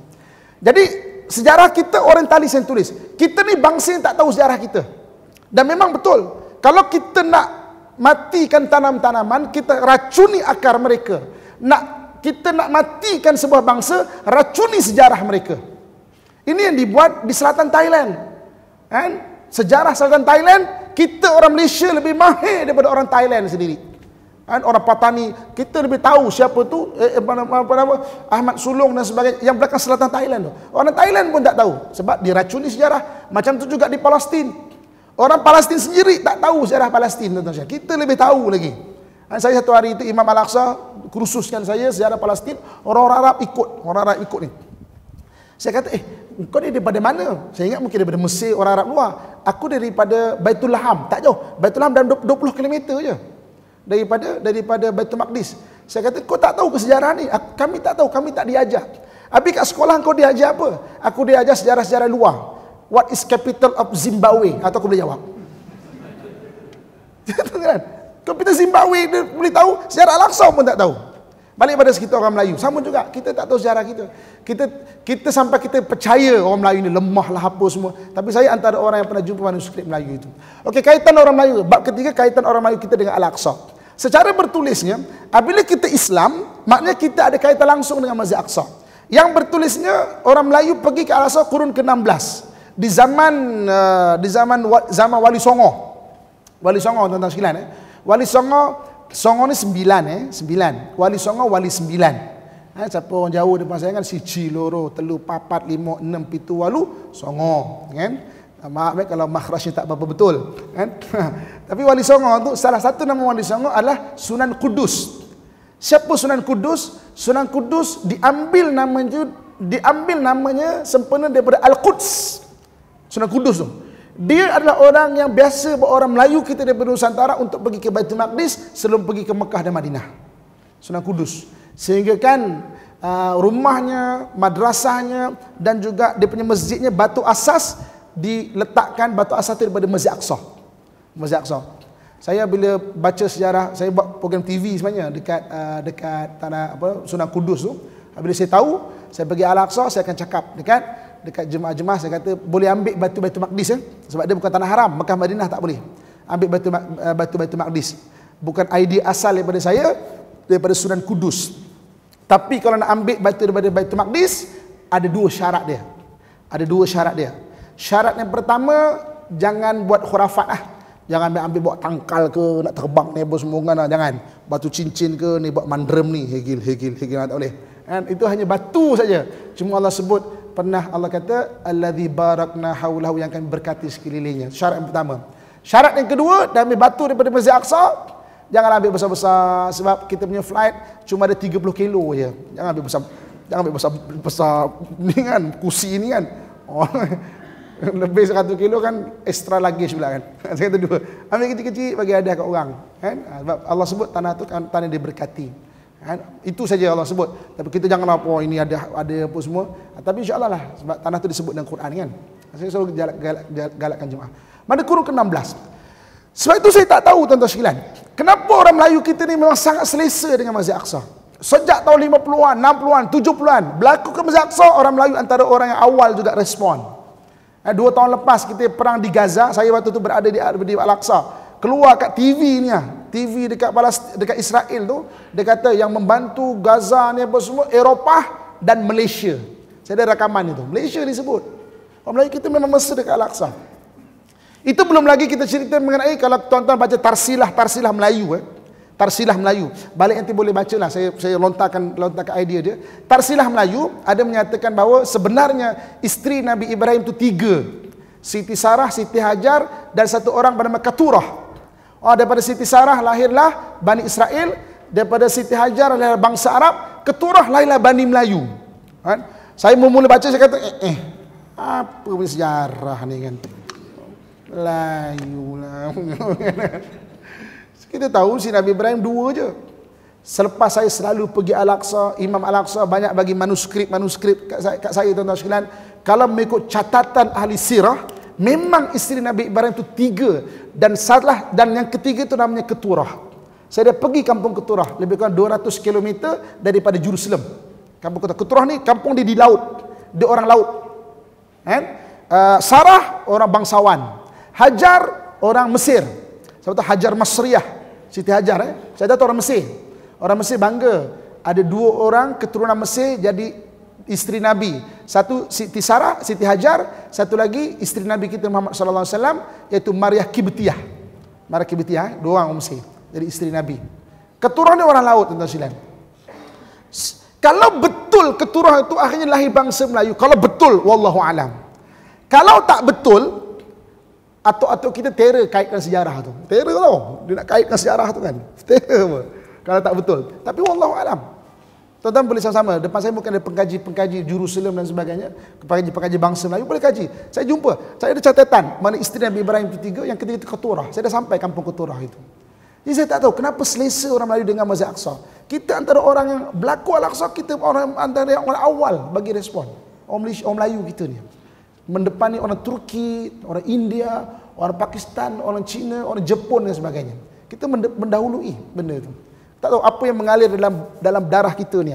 Jadi sejarah kita orientalis yang tulis. Kita ni bangsa yang tak tahu sejarah kita. Dan memang betul. Kalau kita nak matikan tanam-tanaman, kita racuni akar mereka. Nak kita nak matikan sebuah bangsa, racuni sejarah mereka. Ini yang dibuat di selatan Thailand. Kan? Sejarah selatan Thailand, kita orang Malaysia lebih mahir daripada orang Thailand sendiri. Kan orang Patani, kita lebih tahu siapa tu eh, eh apa, apa, apa, apa, Ahmad Sulung dan sebagainya yang belakang selatan Thailand tu. Orang Thailand pun tak tahu sebab diracuni sejarah. Macam tu juga di Palestin. Orang Palestin sendiri tak tahu sejarah Palestin tentang saya. Kita lebih tahu lagi. Kan saya satu hari itu Imam Al-Aqsa kursuskan saya sejarah Palestin, orang Arab ikut, orang Arab ikut ni. Saya kata, "Eh, kau ni daripada mana? Saya ingat mungkin daripada Mesir, orang Arab luar. Aku daripada Baitul Laham, tak jauh. Baitul Laham dalam 20 km je." daripada daripada Baitul Maqdis. Saya kata, kau tak tahu ke sejarah ni? Aku, kami tak tahu, kami tak diajar. Abi kat sekolah kau diajar apa? Aku diajar sejarah-sejarah luar. What is capital of Zimbabwe? Atau aku boleh jawab. Tuan-tuan, capital Zimbabwe dia boleh tahu, sejarah langsung pun tak tahu. Balik pada sekitar orang Melayu. Sama juga, kita tak tahu sejarah kita. Kita kita sampai kita percaya orang Melayu ni lemah lah apa semua. Tapi saya antara orang yang pernah jumpa manuskrip Melayu itu. Okey, kaitan orang Melayu. Bab ketiga, kaitan orang Melayu kita dengan al Al-Aqsa. Secara bertulisnya, apabila kita Islam, maknanya kita ada kaitan langsung dengan Masjid Aqsa. Yang bertulisnya orang Melayu pergi ke Al-Aqsa kurun ke-16 di zaman uh, di zaman zaman Wali Songo. Wali Songo tentang sekilan eh. Wali Songo Songo ni sembilan eh, sembilan. Wali Songo wali sembilan. Eh, siapa orang jauh depan saya kan siji loro telu papat lima enam pitu walu Songo. Kan? Ah, maaf eh, kalau makhrajnya tak apa-apa betul. Kan? Tapi wali songo itu salah satu nama wali songo adalah Sunan Kudus. Siapa Sunan Kudus? Sunan Kudus diambil namanya diambil namanya sempena daripada Al-Quds. Sunan Kudus tu. Dia adalah orang yang biasa orang Melayu kita daripada Nusantara untuk pergi ke Baitul Maqdis sebelum pergi ke Mekah dan Madinah. Sunan Kudus. Sehingga kan ah, rumahnya, madrasahnya dan juga dia punya masjidnya batu asas diletakkan batu asatir pada Masjid Aqsa. Masjid Aqsa. Saya bila baca sejarah, saya buat program TV sebenarnya dekat uh, dekat tanah apa Sunan Kudus tu. Bila saya tahu, saya pergi Al-Aqsa, saya akan cakap dekat dekat jemaah-jemaah saya kata boleh ambil batu batu Maqdis eh? sebab dia bukan tanah haram Mekah Madinah tak boleh ambil batu uh, batu batu Maqdis bukan idea asal daripada saya daripada Sunan Kudus tapi kalau nak ambil batu daripada batu Maqdis ada dua syarat dia ada dua syarat dia Syarat yang pertama jangan buat khurafat lah. Jangan ambil, ambil buat tangkal ke nak terbang ni apa semua kan lah. jangan. Batu cincin ke ni buat mandrem ni hegil hegil higil tak boleh. Kan itu hanya batu saja. Cuma Allah sebut pernah Allah kata allazi barakna haulahu yang akan berkati sekelilingnya. Syarat yang pertama. Syarat yang kedua dan ambil batu daripada Masjid Aqsa jangan ambil besar-besar sebab kita punya flight cuma ada 30 kilo je. Jangan ambil besar jangan ambil besar besar ni kan kusi ni kan. Oh, lebih 100 kilo kan ekstra lagi sebelah kan. Saya kata dua. Ambil kecil-kecil bagi ada kat orang. Kan? Ah, sebab Allah sebut tanah tu kan tanah diberkati. Kan? Itu saja Allah sebut. Tapi kita jangan apa oh, ini ada ada apa semua. Ah, tapi insyaAllah lah. Sebab tanah tu disebut dalam Quran kan. Saya selalu galak, galak, galakkan jemaah. Mana kurun ke-16. Sebab itu saya tak tahu tuan-tuan sekalian. Kenapa orang Melayu kita ni memang sangat selesa dengan Masjid Aqsa? Sejak tahun 50-an, 60-an, 70-an, berlaku ke Masjid Aqsa, orang Melayu antara orang yang awal juga respon. Eh, dua tahun lepas kita perang di Gaza, saya waktu tu berada di, di Al-Aqsa. Keluar kat TV ni lah. TV dekat, Palas, dekat Israel tu. Dia kata yang membantu Gaza ni apa semua, Eropah dan Malaysia. Saya ada rakaman itu. Malaysia disebut. Orang Melayu kita memang mesra dekat Al-Aqsa. Itu belum lagi kita cerita mengenai kalau tuan-tuan baca Tarsilah-Tarsilah Melayu. Eh. Tarsilah Melayu. Balik nanti boleh bacalah saya saya lontarkan lontarkan idea dia. Tarsilah Melayu ada menyatakan bahawa sebenarnya isteri Nabi Ibrahim itu tiga. Siti Sarah, Siti Hajar dan satu orang bernama Keturah. Oh daripada Siti Sarah lahirlah Bani Israel, daripada Siti Hajar lahirlah bangsa Arab, Keturah lahirlah Bani Melayu. Kan? Saya memula baca saya kata eh, eh apa sejarah ni kan? Melayu lah. Kita tahu si Nabi Ibrahim dua je. Selepas saya selalu pergi Al-Aqsa, Imam Al-Aqsa banyak bagi manuskrip-manuskrip kat saya, kat saya tuan-tuan sekalian. Kalau mengikut catatan ahli sirah, memang isteri Nabi Ibrahim itu tiga. Dan salah dan yang ketiga itu namanya Keturah. Saya dah pergi kampung Keturah, lebih kurang 200 km daripada Jerusalem. Kampung Keturah, Keturah ni kampung dia di laut. Dia orang laut. Kan? Uh, Sarah orang bangsawan. Hajar orang Mesir. Sebab tu Hajar Masriah. Siti Hajar eh. Saya datang orang Mesir. Orang Mesir bangga ada dua orang keturunan Mesir jadi isteri Nabi. Satu Siti Sarah, Siti Hajar, satu lagi isteri Nabi kita Muhammad sallallahu alaihi wasallam iaitu Maria Kibtiyah. Maria Kibtiyah, eh? dua orang Mesir jadi isteri Nabi. Keturunan dia orang laut tuan-tuan sekalian. Kalau betul keturunan itu akhirnya lahir bangsa Melayu. Kalau betul wallahu alam. Kalau tak betul, atuk-atuk kita terer kaitkan sejarah tu. Terer tau. Dia nak kaitkan sejarah tu kan. Terer apa? Kalau tak betul. Tapi Allah Alam. Tuan-tuan boleh sama-sama. Depan saya bukan ada pengkaji-pengkaji Jerusalem dan sebagainya. Pengkaji-pengkaji bangsa Melayu boleh kaji. Saya jumpa. Saya ada catatan. Mana isteri Nabi Ibrahim ketiga. Yang ketiga itu Keturah. Saya dah sampai kampung Keturah itu. Jadi saya tak tahu kenapa selesa orang Melayu dengan Masjid Aqsa. Kita antara orang yang berlaku Al-Aqsa. Kita orang antara yang awal bagi respon. Orang, Malaysia, orang Melayu kita ni mendepani orang Turki, orang India, orang Pakistan, orang Cina, orang Jepun dan sebagainya. Kita mendahului benda itu. Tak tahu apa yang mengalir dalam dalam darah kita ni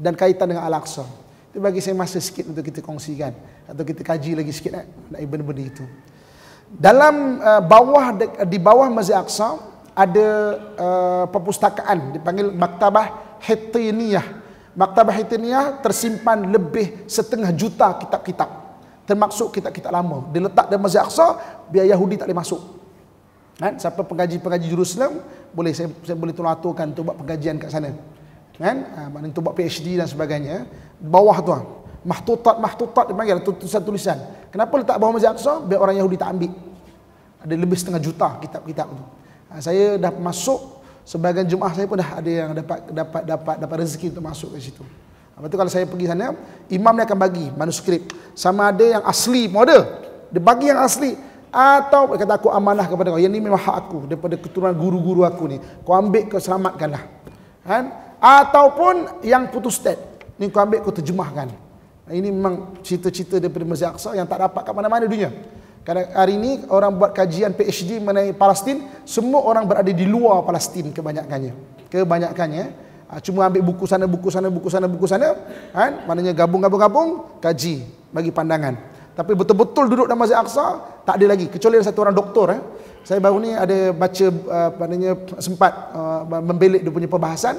dan kaitan dengan Al-Aqsa. Itu bagi saya masa sikit untuk kita kongsikan atau kita kaji lagi sikit eh, nak benda-benda itu. Dalam uh, bawah de, di bawah Masjid Al-Aqsa ada uh, perpustakaan dipanggil Maktabah Hittiniyah. Maktabah Hittiniyah tersimpan lebih setengah juta kitab-kitab termasuk kita kita lama. Dia letak dalam Masjid Aqsa, biar Yahudi tak boleh masuk. Kan? Siapa pengaji-pengaji Jerusalem, boleh saya, saya boleh tolong aturkan untuk buat pengajian kat sana. Kan? Ha, maknanya untuk buat PhD dan sebagainya. Bawah tu, ah. mahtutat, mahtutat dia panggil, tulisan-tulisan. Kenapa letak bawah Masjid Aqsa? Biar orang Yahudi tak ambil. Ada lebih setengah juta kitab-kitab tu. Ha, saya dah masuk, sebagian Jumaat saya pun dah ada yang dapat dapat dapat dapat rezeki untuk masuk ke situ. Lepas tu kalau saya pergi sana, imam dia akan bagi manuskrip. Sama ada yang asli model, Dia bagi yang asli. Atau dia kata aku amanah kepada kau. Yang ni memang hak aku daripada keturunan guru-guru aku ni. Kau ambil kau lah, Kan? Ataupun yang putus tet. Ni kau ambil kau terjemahkan. Ini memang cerita-cerita daripada Masjid Aqsa yang tak dapat kat mana-mana dunia. Karena hari ini orang buat kajian PhD mengenai Palestin, semua orang berada di luar Palestin kebanyakannya. Kebanyakannya. Ha, cuma ambil buku sana, buku sana, buku sana, buku sana. Ha, maknanya gabung, gabung, gabung. Kaji. Bagi pandangan. Tapi betul-betul duduk dalam masjid Aqsa, tak ada lagi. Kecuali ada satu orang doktor. Eh. Saya baru ni ada baca, uh, maknanya sempat uh, ah, membelik dia punya perbahasan.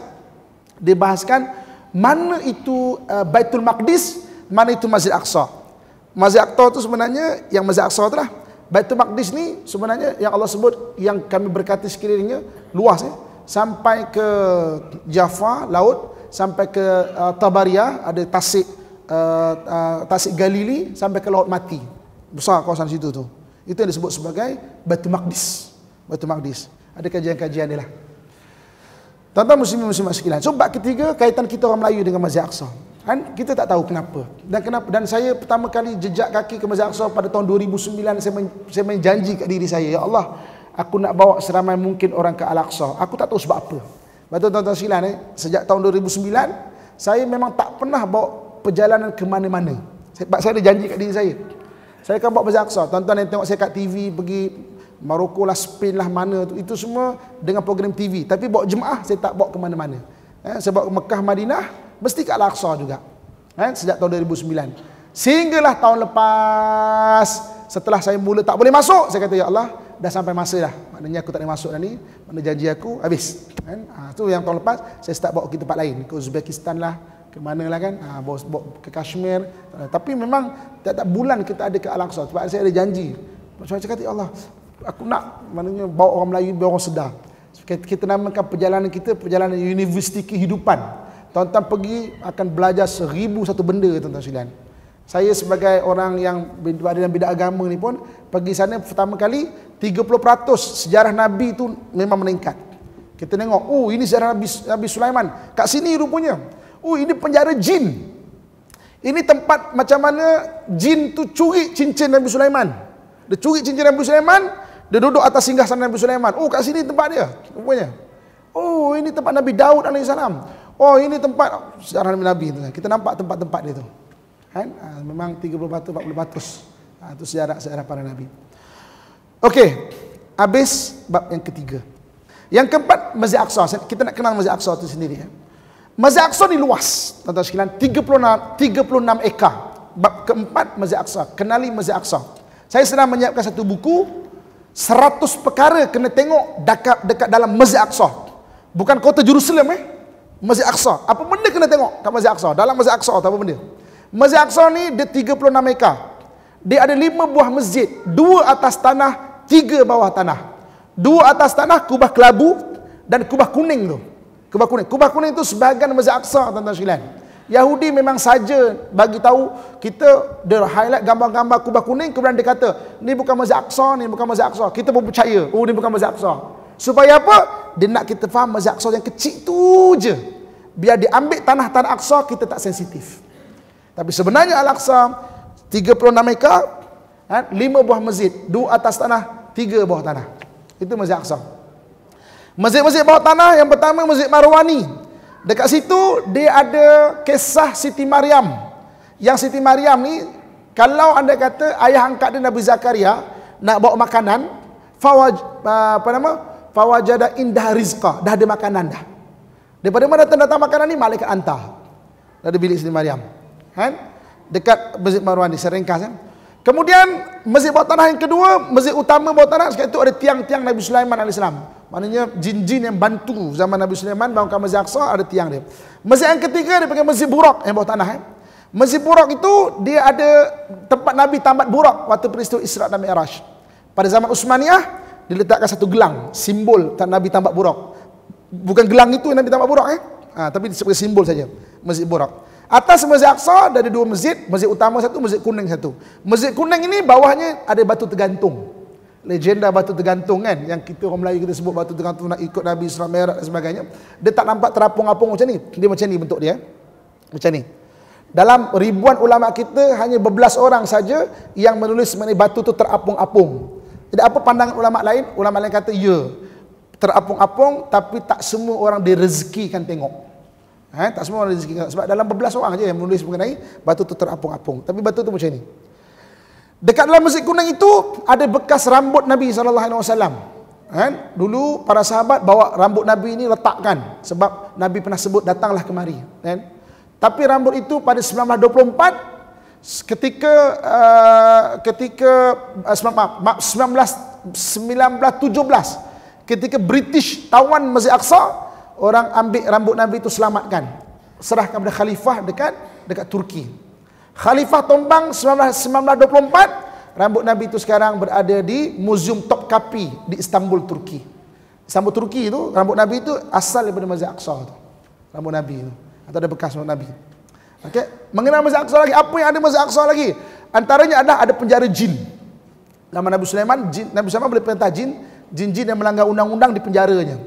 Dia bahaskan, mana itu uh, Baitul Maqdis, mana itu Masjid Aqsa. Masjid Aqsa itu sebenarnya, yang Masjid Aqsa itulah. Baitul Maqdis ni sebenarnya yang Allah sebut, yang kami berkati sekiranya, luas ya. Eh sampai ke Jaffa laut sampai ke uh, Tabaria ada tasik uh, uh, tasik Galili sampai ke laut mati besar kawasan situ tu itu yang disebut sebagai Batu Maqdis Batu Maqdis ada kajian-kajian dia lah tentang muslim muslimah sekalian sebab so, ketiga kaitan kita orang Melayu dengan Masjid Aqsa kan kita tak tahu kenapa dan kenapa dan saya pertama kali jejak kaki ke Masjid Aqsa pada tahun 2009 saya men, saya menjanji kat diri saya ya Allah aku nak bawa seramai mungkin orang ke Al-Aqsa. Aku tak tahu sebab apa. Betul tuan-tuan silan eh? sejak tahun 2009 saya memang tak pernah bawa perjalanan ke mana-mana. Sebab saya ada janji kat diri saya. Saya akan bawa ke Al-Aqsa. Tuan-tuan yang tengok saya kat TV pergi Maroko lah, Spain lah, mana tu. Itu semua dengan program TV. Tapi bawa jemaah, saya tak bawa ke mana-mana. Eh, saya bawa ke Mekah, Madinah, mesti ke Al-Aqsa juga. Eh, sejak tahun 2009. Sehinggalah tahun lepas, setelah saya mula tak boleh masuk, saya kata, Ya Allah, dah sampai masa dah. Maknanya aku tak boleh masuk dah ni. Mana janji aku habis. Kan? Ha, tu yang tahun lepas saya start bawa ke tempat lain. Ke Uzbekistan lah. Ke mana lah kan. Ha, bawa, bawa ke Kashmir. Tapi memang tak, tak bulan kita ada ke Al-Aqsa. Sebab saya ada janji. Macam saya cakap, Allah. Aku nak maknanya bawa orang Melayu, bawa orang sedar. Kita, kita namakan perjalanan kita perjalanan universiti kehidupan. Tuan-tuan pergi akan belajar seribu satu benda tuan-tuan silian. Saya sebagai orang yang berada dalam bidang agama ni pun pergi sana pertama kali 30% sejarah Nabi itu memang meningkat. Kita tengok, oh ini sejarah Nabi, Nabi Sulaiman. Kat sini rupanya. Oh ini penjara jin. Ini tempat macam mana jin tu curi cincin Nabi Sulaiman. Dia curi cincin Nabi Sulaiman, dia duduk atas singgah sana Nabi Sulaiman. Oh kat sini tempat dia rupanya. Oh ini tempat Nabi Daud AS. Oh ini tempat sejarah Nabi Nabi. Kita nampak tempat-tempat dia tu. Kan? Ah, memang 30 batu, 40 batu. Itu ah, sejarah-sejarah para Nabi. Okey, habis bab yang ketiga. Yang keempat, Masjid Aqsa. Kita nak kenal Masjid Aqsa itu sendiri. Ya. Masjid Aqsa ni luas. Tuan-tuan sekalian, 36, 36 ekar. Bab keempat, Masjid Aqsa. Kenali Masjid Aqsa. Saya sedang menyiapkan satu buku. 100 perkara kena tengok dekat, dekat dalam Masjid Aqsa. Bukan kota Jerusalem eh. Masjid Aqsa. Apa benda kena tengok kat Masjid Aqsa? Dalam Masjid Aqsa atau apa benda? Masjid Aqsa ni dia 36 ekar. Dia ada lima buah masjid. Dua atas tanah, tiga bawah tanah. Dua atas tanah kubah kelabu dan kubah kuning tu. Kubah kuning. Kubah kuning tu sebahagian Masjid Aqsa tuan-tuan sekalian. Yahudi memang saja bagi tahu kita dia highlight gambar-gambar kubah kuning kemudian dia kata ni bukan Masjid Aqsa ni bukan Masjid Aqsa. Kita pun percaya. Oh ni bukan Masjid Aqsa. Supaya apa? Dia nak kita faham Masjid Aqsa yang kecil tu je. Biar diambil tanah tanah Aqsa kita tak sensitif. Tapi sebenarnya Al-Aqsa 36 meka 5 buah masjid, 2 atas tanah, tiga bawah tanah. Itu Masjid Aqsa. Masjid-masjid bawah tanah yang pertama Masjid Marwani. Dekat situ dia ada kisah Siti Maryam. Yang Siti Maryam ni kalau anda kata ayah angkat dia Nabi Zakaria nak bawa makanan, fawaj ah, apa nama? Fawajada indah rizqa, dah ada makanan dah. Daripada mana datang, datang makanan ni malaikat hantar. Ada bilik Siti Maryam. Kan? Dekat Masjid Marwani seringkas kan. Ya? Kemudian masjid bawah tanah yang kedua, masjid utama bawah tanah sekarang itu ada tiang-tiang Nabi Sulaiman alaihissalam. Maknanya jin-jin yang bantu zaman Nabi Sulaiman bangunkan Masjid Aqsa ada tiang dia. Masjid yang ketiga dia panggil Masjid Buraq yang bawah tanah eh. Masjid Buraq itu dia ada tempat Nabi tamat buruk waktu peristiwa Isra dan Mi'raj. Pada zaman Utsmaniyah diletakkan satu gelang simbol Nabi tamat buruk. Bukan gelang itu yang Nabi tamat buruk eh. Ha, tapi sebagai simbol saja Masjid buruk. Atas Masjid Aqsa ada dua masjid, masjid utama satu, masjid kuning satu. Masjid kuning ini bawahnya ada batu tergantung. Legenda batu tergantung kan yang kita orang Melayu kita sebut batu tergantung nak ikut Nabi Isra Mikraj dan sebagainya. Dia tak nampak terapung-apung macam ni. Dia macam ni bentuk dia. Eh. Macam ni. Dalam ribuan ulama kita hanya berbelas orang saja yang menulis mengenai batu tu terapung-apung. Jadi apa pandangan ulama lain? Ulama lain kata ya. Terapung-apung tapi tak semua orang direzekikan tengok. Ha, tak semua orang rezeki sebab dalam berbelas orang aja yang menulis mengenai batu tu terapung-apung. Tapi batu tu macam ni. Dekat dalam masjid kuning itu ada bekas rambut Nabi saw. alaihi ha, Dulu para sahabat bawa rambut Nabi ini letakkan sebab Nabi pernah sebut datanglah kemari, kan? Tapi rambut itu pada 1924 ketika uh, ketika uh, 19 1917 ketika British tawan Masjid Aqsa orang ambil rambut Nabi itu selamatkan. Serahkan kepada khalifah dekat dekat Turki. Khalifah tombang 1924, rambut Nabi itu sekarang berada di Museum Topkapi di Istanbul, Turki. Istanbul, Turki itu, rambut Nabi itu asal daripada Masjid Aqsa itu. Rambut Nabi itu. Atau ada bekas rambut Nabi. Okay. Mengenai Masjid Aqsa lagi, apa yang ada Masjid Aqsa lagi? Antaranya adalah ada penjara jin. Nama Nabi Sulaiman, Nabi Sulaiman boleh perintah jin. Jin-jin yang melanggar undang-undang di penjaranya.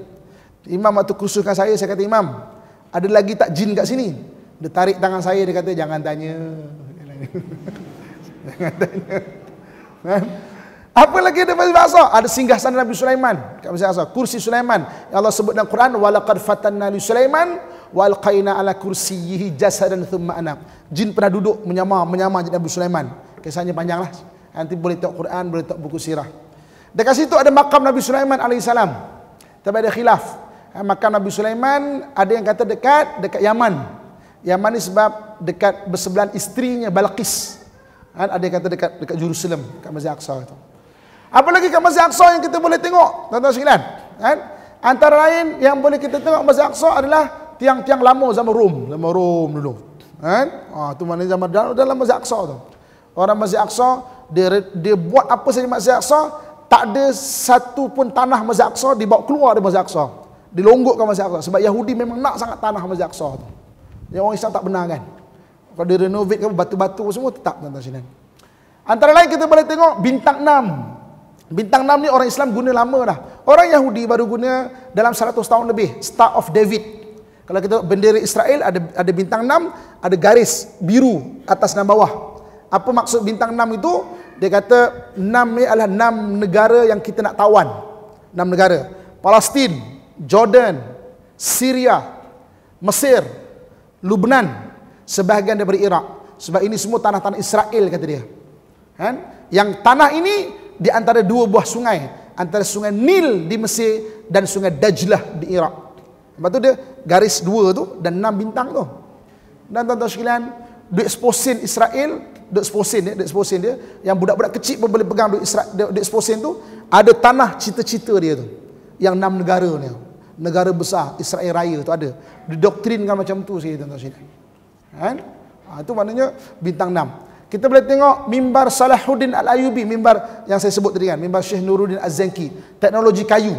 Imam waktu kursuskan saya, saya kata, Imam, ada lagi tak jin kat sini? Dia tarik tangan saya, dia kata, jangan tanya. Kan? Apa lagi ada Masjid Al-Aqsa? Ada singgah sana Nabi Sulaiman. Kat Masjid Al-Aqsa. Kursi Sulaiman. Yang Allah sebut dalam Quran. Walakad fatanna li Sulaiman. Walqayna ala kursiyihi jasadan thumma anam. Jin pernah duduk menyamar menyamar Nabi Sulaiman. Kisahnya panjanglah. Nanti boleh tengok Quran, boleh tengok buku sirah. Dekat situ ada makam Nabi Sulaiman AS. Tapi ada khilaf. Ah, makam Nabi Sulaiman ada yang kata dekat dekat Yaman. Yaman ni sebab dekat bersebelahan istrinya Balqis. Kan ada yang kata dekat dekat Jerusalem, dekat Masjid Aqsa itu. Apa lagi kat Masjid Aqsa yang kita boleh tengok? Tuan-tuan sekalian, kan? Antara lain yang boleh kita tengok Masjid Aqsa adalah tiang-tiang lama zaman Rom, zaman Rom dulu. Kan? Ah, ha, tu mana zaman dalam, dalam Masjid Aqsa tu. Orang Masjid Aqsa dia dia buat apa saja Masjid Aqsa, tak ada satu pun tanah Masjid Aqsa dibawa keluar dari Masjid Aqsa dilonggokkan Masjid Aqsa sebab Yahudi memang nak sangat tanah Masjid Aqsa tu. Yang orang Islam tak benar kan. Kalau direnovate kan batu-batu semua tetap tuan-tuan sekalian. Antara lain kita boleh tengok bintang 6. Bintang 6 ni orang Islam guna lama dah. Orang Yahudi baru guna dalam 100 tahun lebih. Star of David. Kalau kita bendera Israel ada ada bintang 6, ada garis biru atas dan bawah. Apa maksud bintang 6 itu? Dia kata 6 ni adalah 6 negara yang kita nak tawan. 6 negara. Palestin, Jordan, Syria, Mesir, Lubnan, sebahagian daripada Iraq. Sebab ini semua tanah-tanah Israel kata dia. Kan? Yang tanah ini di antara dua buah sungai, antara sungai Nil di Mesir dan sungai Dajlah di Iraq. Lepas tu dia garis dua tu dan enam bintang tu. Dan tuan-tuan sekalian, duit sposin Israel, duit sposin dia, duit sposin dia, yang budak-budak kecil pun boleh pegang duit, Israel, duit sposin tu, ada tanah cita-cita dia tu. Yang enam negara ni negara besar Israel Raya tu ada. Didoktrinkan macam tu saya tuan-tuan sini. Kan? Ha, itu maknanya bintang 6. Kita boleh tengok mimbar Salahuddin Al-Ayubi, mimbar yang saya sebut tadi kan, mimbar Syekh Nuruddin Az-Zanki, teknologi kayu.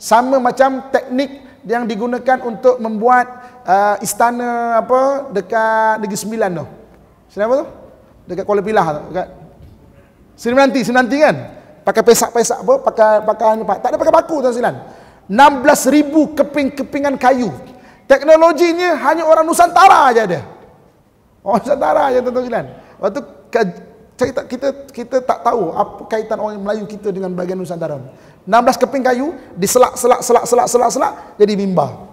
Sama macam teknik yang digunakan untuk membuat uh, istana apa dekat Negeri Sembilan tu. Siapa tu? Dekat Kuala Pilah tu, dekat Sri Melanti, Sri Melanti kan? Pakai pesak-pesak apa, pakai pakai tak ada pakai baku tuan silan. 16 ribu keping-kepingan kayu. Teknologinya hanya orang Nusantara aja ada. Orang Nusantara aja tuan-tuan sekalian. Waktu kita, kita, kita tak tahu apa kaitan orang Melayu kita dengan bagian Nusantara. 16 keping kayu diselak-selak-selak-selak-selak jadi mimba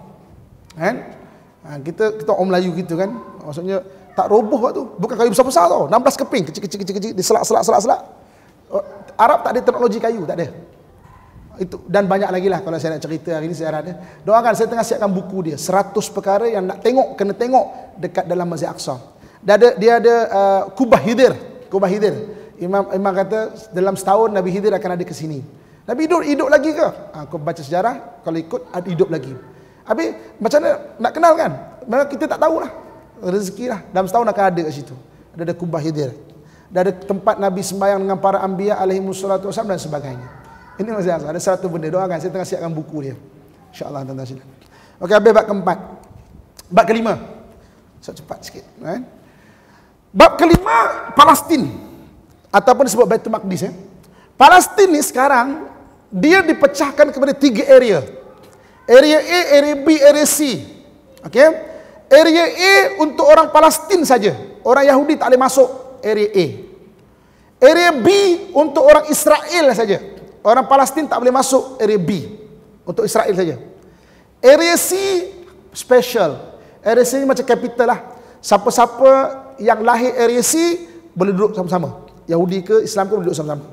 Kan? Ha, kita kita orang Melayu gitu kan. Maksudnya tak roboh waktu tu. Bukan kayu besar-besar tau. 16 keping kecil-kecil-kecil diselak-selak-selak-selak. Oh, Arab tak ada teknologi kayu, tak ada itu dan banyak lagi lah kalau saya nak cerita hari ini saya harap doakan saya tengah siapkan buku dia 100 perkara yang nak tengok kena tengok dekat dalam Masjid Aqsa dia ada dia ada uh, kubah hidir kubah hidir imam imam kata dalam setahun Nabi Hidir akan ada ke sini Nabi hidup hidup lagi ke ha, ah, kau baca sejarah kalau ikut ada hidup lagi Abi macam mana nak kenal kan Mana kita tak tahu lah rezeki lah dalam setahun akan ada kat situ ada ada kubah hidir dan ada tempat Nabi sembahyang dengan para ambiya alaihi wasallam dan sebagainya. Ini masih asal. Ada satu benda. Doakan. Saya tengah siapkan buku dia. InsyaAllah. Tuan -tuan. Okey, habis bab keempat. Bab kelima. So, cepat sikit. Right? Bab kelima, Palestin Ataupun disebut Baitul Maqdis. Eh? Palestin ni sekarang, dia dipecahkan kepada tiga area. Area A, area B, area C. Okey. Area A untuk orang Palestin saja. Orang Yahudi tak boleh masuk area A. Area B untuk orang Israel saja. Orang Palestin tak boleh masuk area B untuk Israel saja. Area C special. Area C ni macam capital lah. Siapa-siapa yang lahir area C boleh duduk sama-sama. Yahudi ke Islam ke boleh duduk sama-sama.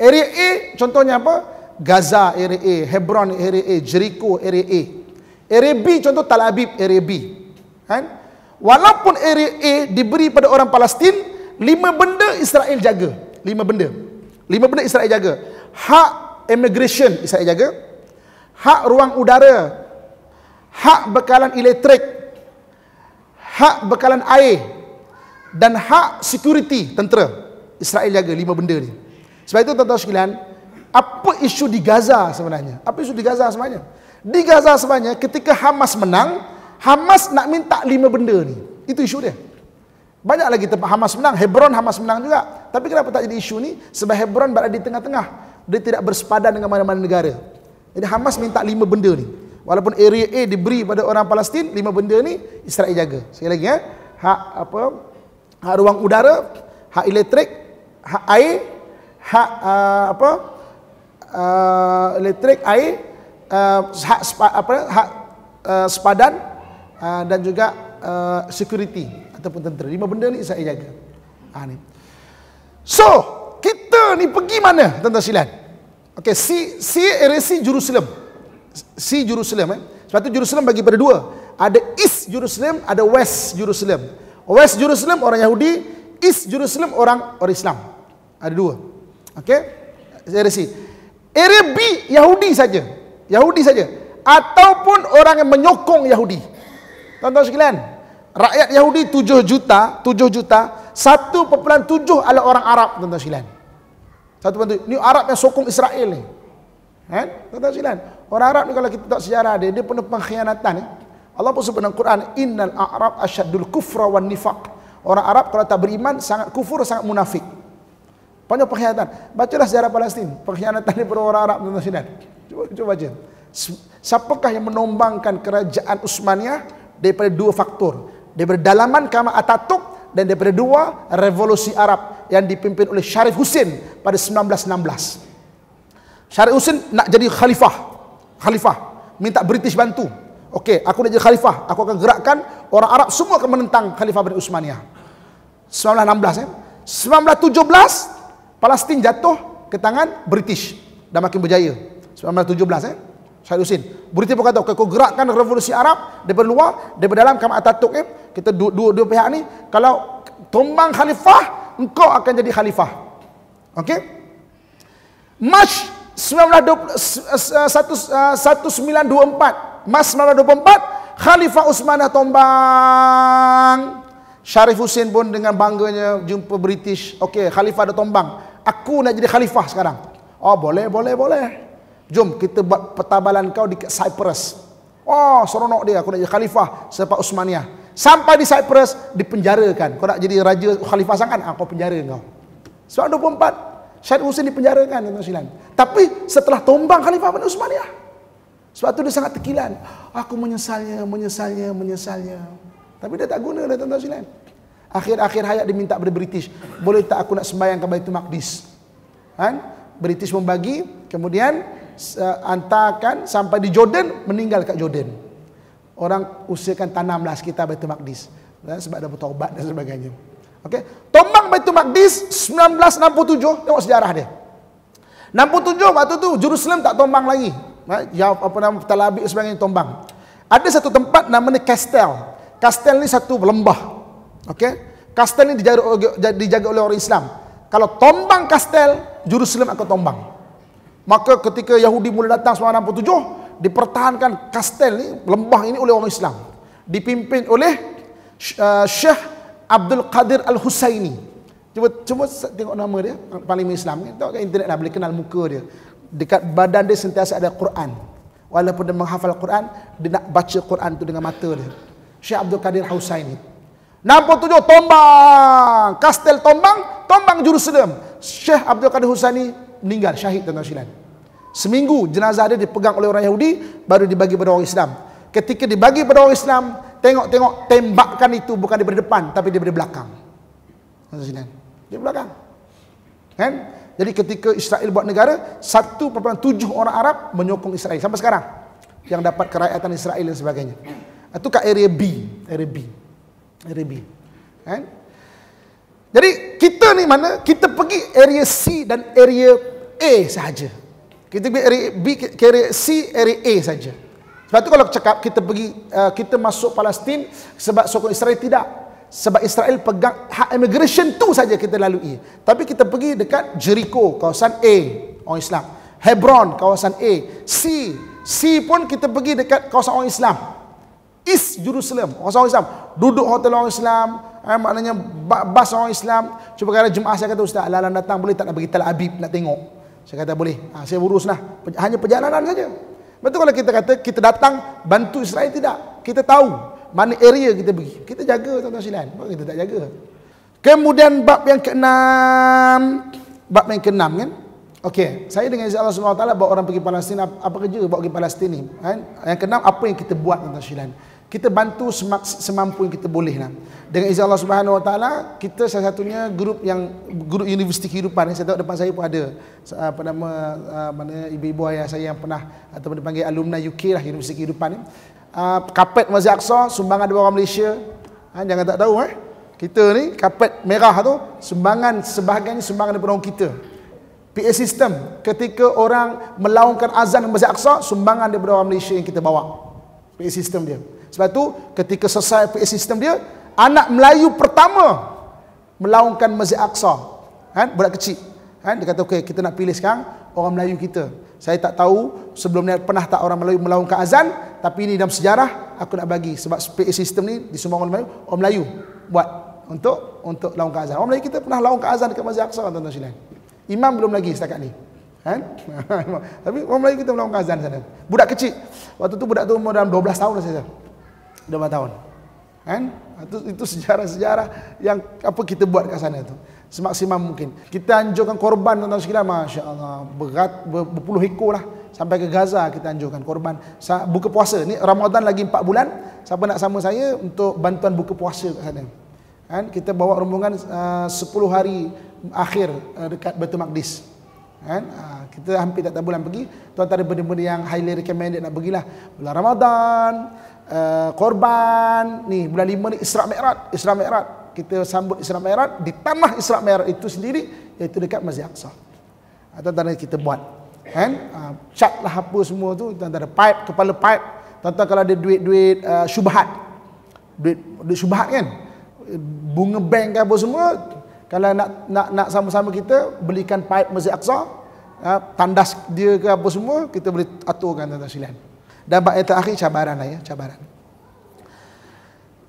Area A contohnya apa? Gaza area A, Hebron area A, Jericho area A. Area B contoh Tel Aviv area B. Kan? Walaupun area A diberi pada orang Palestin, lima benda Israel jaga. Lima benda. Lima benda Israel jaga hak immigration Israel jaga hak ruang udara hak bekalan elektrik hak bekalan air dan hak security tentera Israel jaga lima benda ni sebab itu tuan-tuan sekalian apa isu di Gaza sebenarnya apa isu di Gaza sebenarnya di Gaza sebenarnya ketika Hamas menang Hamas nak minta lima benda ni itu isu dia banyak lagi tempat Hamas menang Hebron Hamas menang juga tapi kenapa tak jadi isu ni sebab Hebron berada di tengah-tengah dia tidak bersepadan dengan mana-mana negara. Jadi Hamas minta lima benda ni. Walaupun area A diberi pada orang Palestin, lima benda ni Israel jaga. Sekali lagi ya, hak apa? Hak ruang udara, hak elektrik, hak air, hak uh, apa? Uh, elektrik, air, uh, hak spa, apa? Hak uh, sepadan uh, dan juga uh, security ataupun tentera. Lima benda ni Israel jaga. Ha, ni. So, kita ni pergi mana tentang silan? Okey, si si resi Jerusalem. Si Jerusalem eh. Sebab tu Jerusalem bagi pada dua. Ada East Jerusalem, ada West Jerusalem. West Jerusalem orang Yahudi, East Jerusalem orang orang Islam. Ada dua. Okey. Area C. Yahudi saja. Yahudi saja ataupun orang yang menyokong Yahudi. Tonton sekalian. Rakyat Yahudi 7 juta, 7 juta, 1.7 adalah orang Arab, tonton sekalian. Satu bantu. ni Arab yang sokong Israel ni. Kan? Tak silan. Orang Arab ni kalau kita tak sejarah dia, dia penuh pengkhianatan ni. Allah pun sebut dalam Quran, Innal A'rab asyadul kufra wa nifak. Orang Arab kalau tak beriman, sangat kufur, sangat munafik. Penuh pengkhianatan. Bacalah sejarah Palestin. Pengkhianatan ni pada orang Arab. Tentang silan. Cuba, cuba baca. Siapakah yang menombangkan kerajaan Usmania daripada dua faktor? Daripada dalaman kama Atatuk dan daripada dua revolusi Arab yang dipimpin oleh Syarif Husin pada 1916. Syarif Husin nak jadi khalifah. Khalifah minta British bantu. Okey, aku nak jadi khalifah, aku akan gerakkan orang Arab semua akan menentang khalifah Bani Utsmaniyah. 1916 eh. 1917 Palestin jatuh ke tangan British dan makin berjaya. 1917 eh. Syahid Husin. Berita pun kata, okay, kau gerakkan revolusi Arab daripada luar, daripada dalam kamar atas tuqib, kita dua, dua, dua pihak ni, kalau tumbang khalifah, engkau akan jadi khalifah. Okey? Mas 1924, Mas 1924, Khalifah Usmanah tumbang. Syarif Husin pun dengan bangganya jumpa British. Okey, khalifah dah tumbang. Aku nak jadi khalifah sekarang. Oh, boleh, boleh, boleh. Jom kita buat pertabalan kau di Cyprus. Oh, seronok dia. Aku nak jadi khalifah sepak Usmania. Sampai di Cyprus, dipenjarakan. Kau nak jadi raja khalifah sangat, aku ah, penjara kau. Sebab 24, Syed Hussein dipenjarakan dengan Sinan. Tapi setelah tombang khalifah pada Usmania. Sebab itu dia sangat tekilan. Aku menyesalnya, menyesalnya, menyesalnya. Tapi dia tak guna dengan Tuan Sinan. Akhir-akhir hayat diminta pada British. Boleh tak aku nak sembahyang ke Baitul Maqdis? Kan? British membagi, kemudian Eh, antarkan sampai di Jordan meninggal kat Jordan. Orang usahakan tanamlah sekitar Baitul Maqdis. Ya, sebab dah bertaubat dan sebagainya. Okey. tombang Baitul Maqdis 1967 tengok sejarah dia. 67 waktu tu Jerusalem tak tombang lagi. Eh, ya, apa nama Tel Abib sebagainya tombang. Ada satu tempat namanya Kastel. Kastel ni satu lembah. Okey. Kastel ni dijaga, dijaga oleh orang Islam. Kalau tombang kastel, Jerusalem akan tombang. Maka ketika Yahudi mula datang 1967 Dipertahankan kastel ni Lembah ini oleh orang Islam Dipimpin oleh eh, Syekh Abdul Qadir Al-Husaini Cuba cuba tengok nama dia Paling Islam ni Tengok kat internet lah boleh kenal muka dia Dekat badan dia sentiasa ada Quran Walaupun dia menghafal Quran Dia nak baca Quran tu dengan mata dia Syekh Abdul Qadir Al-Husaini 67 tombang kastel tombang tombang Jerusalem Syekh Abdul Qadir Husaini meninggal syahid dan tuan Seminggu jenazah dia dipegang oleh orang Yahudi baru dibagi kepada orang Islam. Ketika dibagi kepada orang Islam, tengok-tengok tembakan itu bukan daripada depan tapi daripada belakang. tuan Di belakang. Kan? Jadi ketika Israel buat negara, 1.7 orang Arab menyokong Israel sampai sekarang. Yang dapat kerakyatan Israel dan sebagainya. Itu kat area B, area B. Area B. Kan? Eh? Jadi kita ni mana? Kita pergi area C dan area A sahaja. Kita pergi area B, area C, area A sahaja. Sebab tu kalau cakap kita pergi uh, kita masuk Palestin sebab sokong Israel tidak. Sebab Israel pegang hak immigration tu saja kita lalui. Tapi kita pergi dekat Jericho, kawasan A orang Islam. Hebron, kawasan A. C, C pun kita pergi dekat kawasan orang Islam. Is Jerusalem Orang-orang Islam Duduk hotel orang Islam eh, Maknanya Bas orang Islam Cuba kata jemaah saya kata Ustaz Lalan datang boleh tak nak pergi Tel Habib Nak tengok Saya kata boleh ha, Saya uruslah. Hanya perjalanan saja Betul kalau kita kata Kita datang Bantu Israel tidak Kita tahu Mana area kita pergi Kita jaga tuan-tuan silan Bukan kita tak jaga Kemudian bab yang keenam, Bab yang keenam kan Okey, saya dengan izin Allah Taala bawa orang pergi Palestin apa, apa kerja bawa pergi Palestin ni? Kan? Yang keenam apa yang kita buat tentang Syilan? kita bantu semampu yang kita boleh lah. Dengan izin Allah Subhanahu Wa Taala, kita salah satunya grup yang grup universiti kehidupan yang saya tahu depan saya pun ada apa nama eh, mana ibu-ibu ayah saya yang pernah atau dipanggil alumni UK lah universiti kehidupan ni. Eh, kapet Masjid Aqsa sumbangan dua orang Malaysia. Ha, jangan tak tahu eh. Kita ni kapet merah tu sumbangan sebahagian sumbangan daripada orang kita. PA system ketika orang melaungkan azan Masjid Aqsa sumbangan daripada orang Malaysia yang kita bawa. PA system dia. Sebab tu ketika selesai PA Sistem dia, anak Melayu pertama melaungkan Masjid Aqsa. Kan? Budak kecil. Kan? Dia kata, okey kita nak pilih sekarang orang Melayu kita. Saya tak tahu sebelum ni pernah tak orang Melayu melaungkan azan. Tapi ini dalam sejarah aku nak bagi. Sebab PA Sistem ni di semua orang Melayu, orang Melayu buat untuk untuk laungkan azan. Orang Melayu kita pernah laungkan azan dekat Masjid Aqsa. Tuan -tuan Imam belum lagi setakat ni. Kan? Tapi orang Melayu kita melaungkan azan sana. Budak kecil. Waktu tu budak tu umur dalam 12 tahun lah berapa tahun. Kan? Itu, itu sejarah-sejarah yang apa kita buat kat sana itu. Semaksimal mungkin. Kita anjurkan korban tentang sekilas. Masya Allah. Berat, ber, berpuluh ekor lah. Sampai ke Gaza kita anjurkan korban. Sa, buka puasa. Ni Ramadan lagi empat bulan. Siapa nak sama saya untuk bantuan buka puasa kat sana. Kan? Kita bawa rombongan uh, 10 hari akhir uh, dekat batu Maqdis. Kan? Uh, kita hampir tak tahu bulan pergi. Tuan-tuan ada benda-benda yang highly recommended nak pergilah. Bulan Ramadan. Ramadan. Eh, korban ni bulan lima ni Isra Mi'raj Isra Mi'raj kita sambut Isra Mi'raj di tanah Isra Mi'raj itu sendiri iaitu dekat Masjid Aqsa ah, tuan-tuan kita buat kan ah, cat lah apa semua tu tuan ada pipe kepala pipe tuan-tuan kalau ada duit-duit uh, syubhat duit, duit syubhat kan bunga bank apa semua kalau nak nak nak sama-sama kita belikan pipe Masjid Aqsa uh, tandas dia ke apa semua kita boleh aturkan tuan-tuan silahkan dan bab terakhir cabaran lah ya, cabaran.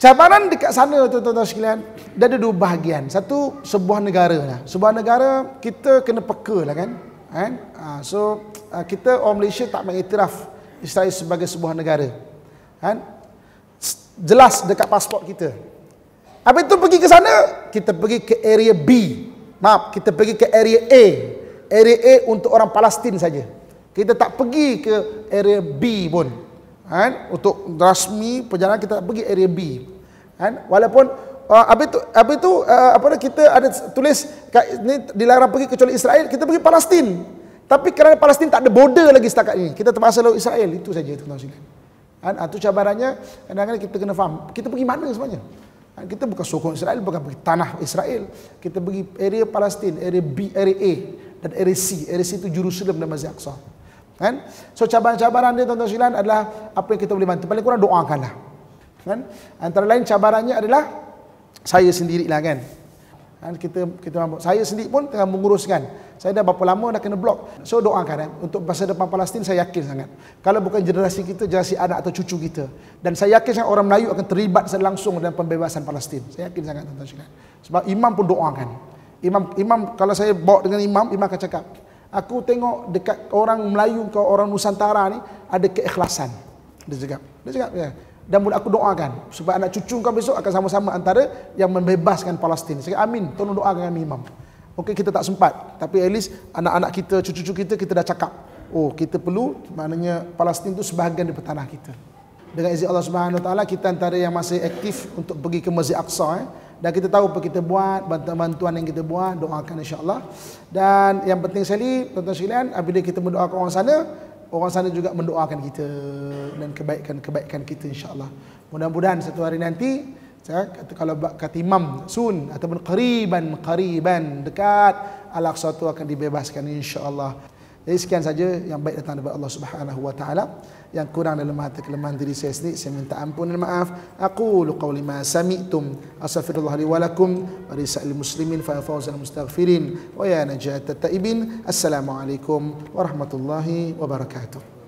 Cabaran dekat sana tu tuan-tuan sekalian, dia ada dua bahagian. Satu, sebuah negara lah. Sebuah negara, kita kena peka lah kan. kan? Ha, so, uh, kita orang Malaysia tak mengiktiraf Israel sebagai sebuah negara. Kan? Jelas dekat pasport kita. Habis tu pergi ke sana, kita pergi ke area B. Maaf, kita pergi ke area A. Area A untuk orang Palestin saja kita tak pergi ke area B pun kan untuk rasmi perjalanan kita tak pergi area B kan walaupun uh, apa itu apa itu uh, apa kita ada tulis ni dilarang pergi kecuali Israel kita pergi Palestin tapi kerana Palestin tak ada border lagi setakat ini kita terpaksa lewat Israel itu saja itu tuan sekalian kan itu ah, cabarannya kadang-kadang kita kena faham kita pergi mana sebenarnya kan? kita bukan sokong Israel bukan pergi tanah Israel kita pergi area Palestin area B area A dan area C area C itu Jerusalem dan Masjid Al Aqsa Kan? So cabaran-cabaran dia tuan-tuan sekalian adalah apa yang kita boleh bantu. Paling kurang doakanlah. Kan? Antara lain cabarannya adalah saya sendirilah kan. Kan kita kita mampu. Saya sendiri pun tengah menguruskan. Saya dah berapa lama dah kena blok. So doakan kan? untuk masa depan Palestin saya yakin sangat. Kalau bukan generasi kita, generasi anak atau cucu kita. Dan saya yakin sangat orang Melayu akan terlibat langsung dalam pembebasan Palestin. Saya yakin sangat tuan-tuan sekalian. Sebab imam pun doakan. Imam imam kalau saya bawa dengan imam, imam akan cakap, Aku tengok dekat orang Melayu ke orang Nusantara ni ada keikhlasan. Dia cakap. Dia cakap ya. Dan boleh aku doakan supaya anak cucu kau besok akan sama-sama antara yang membebaskan Palestin. Saya amin. Tolong doakan kami imam. Okey kita tak sempat tapi at least anak-anak kita, cucu-cucu kita kita dah cakap. Oh, kita perlu maknanya Palestin tu sebahagian daripada tanah kita. Dengan izin Allah Subhanahu Wa Taala kita antara yang masih aktif untuk pergi ke Masjid Aqsa eh dan kita tahu apa kita buat, bantuan-bantuan yang kita buat, doakan insyaallah Dan yang penting sekali, tuan-tuan sekalian, apabila kita mendoakan orang sana, orang sana juga mendoakan kita dan kebaikan-kebaikan kita insyaallah Mudah-mudahan satu hari nanti kalau kata imam sun ataupun qariban qariban dekat Al-Aqsa itu akan dibebaskan insyaallah. Jadi sekian saja yang baik datang daripada Allah Subhanahu wa taala. Yang kurang dalam hati kelemahan diri saya sendiri saya minta ampun dan maaf. Aku qawli ma sami'tum. Astaghfirullah li wa lakum wa muslimin fa fawzan mustaghfirin wa ya najatat taibin. Assalamualaikum warahmatullahi wabarakatuh.